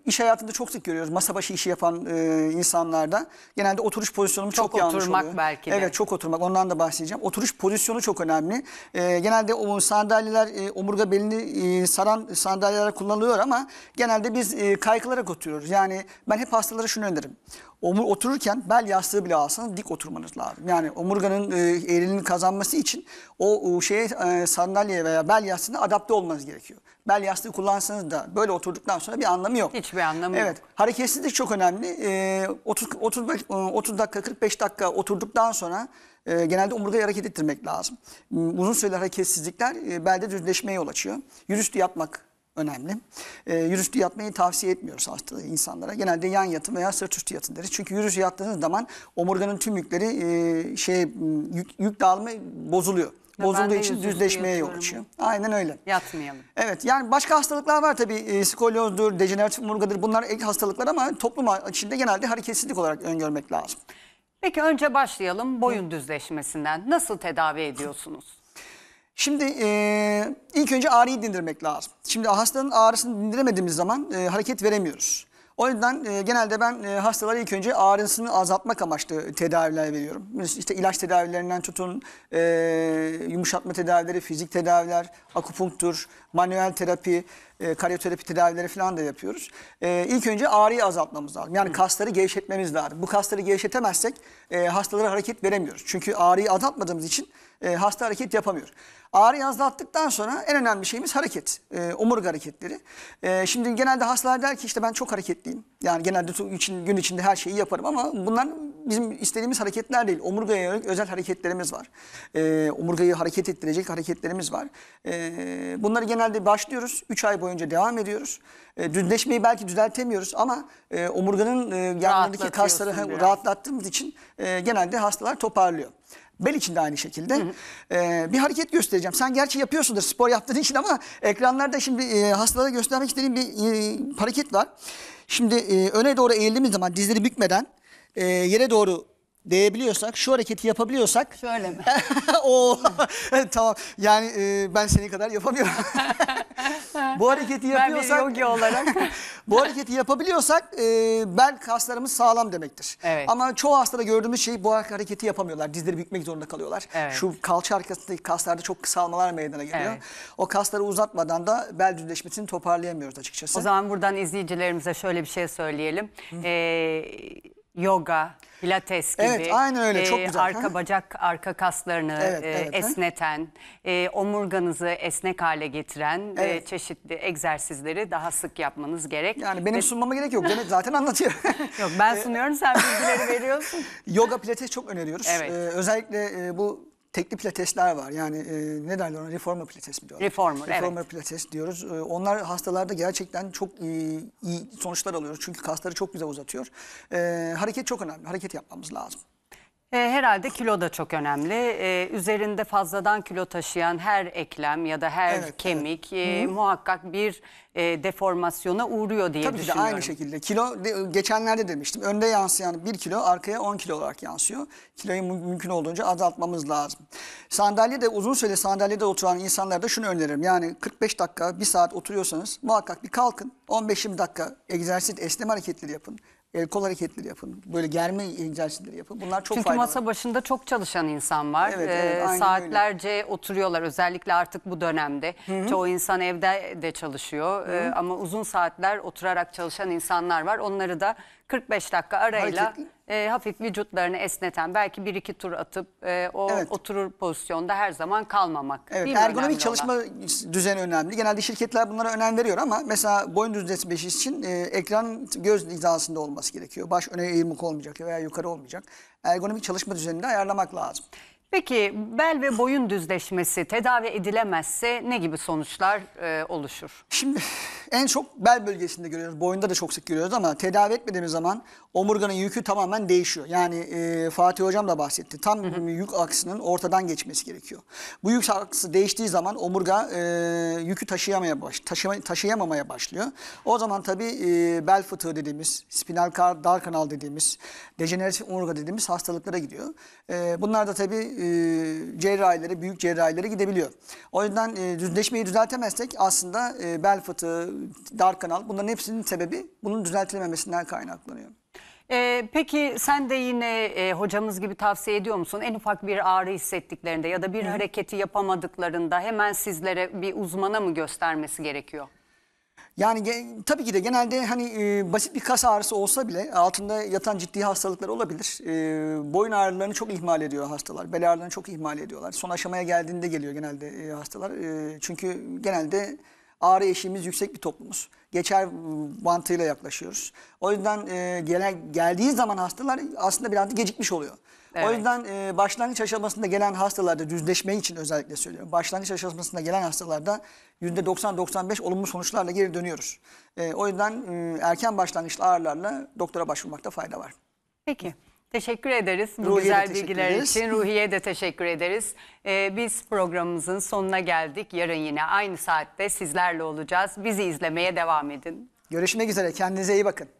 iş hayatında çok sık görüyoruz. Masa başı işi yapan e, insanlarda genelde oturuş pozisyonumuz çok, çok yanlış oluyor. Çok oturmak belki de. Evet çok oturmak ondan da bahsedeceğim. Oturuş pozisyonu çok önemli. E, genelde o sandalyeler e, omurga belini e, saran sandalyeler kullanılıyor ama genelde biz e, kaykılarak oturuyoruz. Yani ben hep hastalara şunu öneririm omur otururken bel yastığı bile alsanız dik oturmanız lazım. Yani omurganın e, eğriliğini kazanması için o e, şeye e, sandalye veya bel yastığına adapte olmanız gerekiyor. Bel yastığı kullansanız da böyle oturduktan sonra bir anlamı yok. Hiçbir anlamı evet, yok. Evet. Hareketsizlik çok önemli. E, 30 30 30 dakika 45 dakika oturduktan sonra e, genelde omurgayı hareket ettirmek lazım. Uzun süreli hareketsizlikler e, belde düzleşmeye yol açıyor. Yürüstü yapmak önemli. E, ee, yürüyüşlü yatmayı tavsiye etmiyoruz hasta insanlara. Genelde yan yatın veya sırt üstü yatın deriz. Çünkü yürüyüş yattığınız zaman omurganın tüm yükleri e, şey yük, yük dağılımı bozuluyor. Ve bozulduğu için düzleşmeye yol açıyor. Aynen öyle. Yatmayalım. Evet yani başka hastalıklar var tabii. E, skolyozdur, dejeneratif omurgadır bunlar ek hastalıklar ama toplum içinde genelde hareketsizlik olarak öngörmek lazım. Peki önce başlayalım boyun düzleşmesinden. Nasıl tedavi ediyorsunuz? Şimdi e, ilk önce ağrıyı dindirmek lazım. Şimdi hastanın ağrısını dindiremediğimiz zaman e, hareket veremiyoruz. O yüzden e, genelde ben e, hastalara ilk önce ağrısını azaltmak amaçlı tedaviler veriyorum. İşte ilaç tedavilerinden tutun, e, yumuşatma tedavileri, fizik tedaviler, akupunktur, manuel terapi, e, karyoterapi tedavileri falan da yapıyoruz. E, ilk önce ağrıyı azaltmamız lazım. Yani Hı. kasları gevşetmemiz lazım. Bu kasları gevşetemezsek e, hastalara hareket veremiyoruz. Çünkü ağrıyı azaltmadığımız için e, hasta hareket yapamıyor. Ağrı azalttıktan sonra en önemli şeyimiz hareket. E, omurga hareketleri. E, şimdi genelde hastalar der ki işte ben çok hareketliyim. Yani genelde için, gün içinde her şeyi yaparım ama bunlar bizim istediğimiz hareketler değil. Omurgaya yönelik özel hareketlerimiz var. E, omurgayı hareket ettirecek hareketlerimiz var. E, bunları genelde başlıyoruz. 3 ay boyunca devam ediyoruz. E, düzleşmeyi belki düzeltemiyoruz ama e, omurganın e, yanındaki kasları rahatlattığımız için e, genelde hastalar toparlıyor. Bel için de aynı şekilde. Hı hı. E, bir hareket göstereceğim. Sen gerçi yapıyorsundur spor yaptığın için ama ekranlarda şimdi e, hastalara göstermek istediğim bir e, hareket var. Şimdi e, öne doğru eğildiğimiz zaman dizleri bükmeden e, yere doğru diyebiliyorsak, şu hareketi yapabiliyorsak. Şöyle mi? o tamam. Yani e, ben senin kadar yapamıyorum. bu hareketi yapıyorsak. Ben bir yogi olarak. bu hareketi yapabiliyorsak e, bel kaslarımız sağlam demektir. Evet. Ama çoğu hastada gördüğümüz şey bu hareketi yapamıyorlar. Dizleri bükmek zorunda kalıyorlar. Evet. Şu kalça arkasındaki kaslarda çok kısalmalar meydana geliyor. Evet. O kasları uzatmadan da bel düzleşmesini toparlayamıyoruz açıkçası. O zaman buradan izleyicilerimize şöyle bir şey söyleyelim. Ee, yoga, pilates gibi. Evet, aynı öyle. Çok e, güzel. Arka bacak, arka kaslarını evet, e, evet, esneten, e, omurganızı esnek hale getiren evet. çeşitli egzersizleri daha sık yapmanız gerek. Yani benim sunmama gerek yok. Demek zaten anlatıyor. yok ben e, sunuyorum sen bilgileri veriyorsun. yoga, pilates çok öneriyoruz. Evet. Ee, özellikle bu tekli pilatesler var. Yani e, ne derler ona? Reformer pilates mi diyorlar? Reformer, Reformer evet. pilates diyoruz. E, onlar hastalarda gerçekten çok e, iyi sonuçlar alıyoruz. Çünkü kasları çok güzel uzatıyor. E, hareket çok önemli. Hareket yapmamız lazım. E, herhalde kilo da çok önemli. E, üzerinde fazladan kilo taşıyan her eklem ya da her Evet, kemik e, muhakkak bir e, deformasyona uğruyor diye Tabii ki de aynı şekilde. Kilo geçenlerde demiştim. Önde yansıyan bir kilo arkaya 10 kilo olarak yansıyor. Kiloyu mümkün olduğunca azaltmamız lazım. Sandalyede uzun süre sandalyede oturan insanlara da şunu öneririm. Yani 45 dakika bir saat oturuyorsanız muhakkak bir kalkın. 15-20 dakika egzersiz esneme hareketleri yapın. El kol hareketleri yapın. Böyle germe egzersizleri yapın. Bunlar çok Çünkü faydalı. masa başında çok çalışan insan var. Evet, evet, ee, saatlerce öyle. oturuyorlar. Özellikle artık bu dönemde. Hı -hı. Çoğu insan evde de çalışıyor. Hı -hı. Ee, ama uzun saatler oturarak çalışan insanlar var. Onları da 45 dakika arayla e, hafif vücutlarını esneten belki bir iki tur atıp e, o Evet. oturur pozisyonda her zaman kalmamak. Evet, ergonomik çalışma olan? düzeni önemli. Genelde şirketler bunlara önem veriyor ama mesela boyun düzlesi beşiz için e, ekran göz hizasında olması gerekiyor. Baş öne eğimlik olmayacak veya yukarı olmayacak. Ergonomik çalışma düzenini de ayarlamak lazım. Peki bel ve boyun düzleşmesi tedavi edilemezse ne gibi sonuçlar e, oluşur? Şimdi en çok bel bölgesinde görüyoruz. Boyunda da çok sık görüyoruz ama tedavi etmediğimiz zaman omurganın yükü tamamen değişiyor. Yani e, Fatih Hocam da bahsetti. Tam hı hı. yük aksının ortadan geçmesi gerekiyor. Bu yük aksı değiştiği zaman omurga e, yükü taşıyamaya baş, taşıma, taşıyamamaya başlıyor. O zaman tabii e, bel fıtığı dediğimiz, spinal kar, dar kanal dediğimiz, dejeneratif omurga dediğimiz hastalıklara gidiyor. E, bunlar da tabii e, cerrahilere, büyük cerrahilere gidebiliyor. O yüzden e, düzleşmeyi düzeltemezsek aslında e, bel fıtığı, dar kanal bunların hepsinin sebebi bunun düzeltilememesinden kaynaklanıyor. Ee, peki sen de yine e, hocamız gibi tavsiye ediyor musun? En ufak bir ağrı hissettiklerinde ya da bir Hı. hareketi yapamadıklarında hemen sizlere bir uzmana mı göstermesi gerekiyor? Yani tabii ki de genelde hani e, basit bir kas ağrısı olsa bile altında yatan ciddi hastalıklar olabilir. E, boyun ağrılarını çok ihmal ediyor hastalar. Bel ağrılarını çok ihmal ediyorlar. Son aşamaya geldiğinde geliyor genelde e, hastalar. E, çünkü genelde ağrı eşiğimiz yüksek bir toplumuz. Geçer mantığıyla yaklaşıyoruz. O yüzden e, gelen, geldiği zaman hastalar aslında biraz da gecikmiş oluyor. Evet. O yüzden e, başlangıç aşamasında gelen hastalarda düzleşme için özellikle söylüyorum. Başlangıç aşamasında gelen hastalarda %90-95 olumlu sonuçlarla geri dönüyoruz. E, o yüzden e, erken başlangıçlı ağrılarla doktora başvurmakta fayda var. Peki. Teşekkür ederiz bu Ruhiye güzel bilgiler ederiz. için. Ruhiye de teşekkür ederiz. Ee, biz programımızın sonuna geldik. Yarın yine aynı saatte sizlerle olacağız. Bizi izlemeye devam edin. Görüşmek üzere. Kendinize iyi bakın.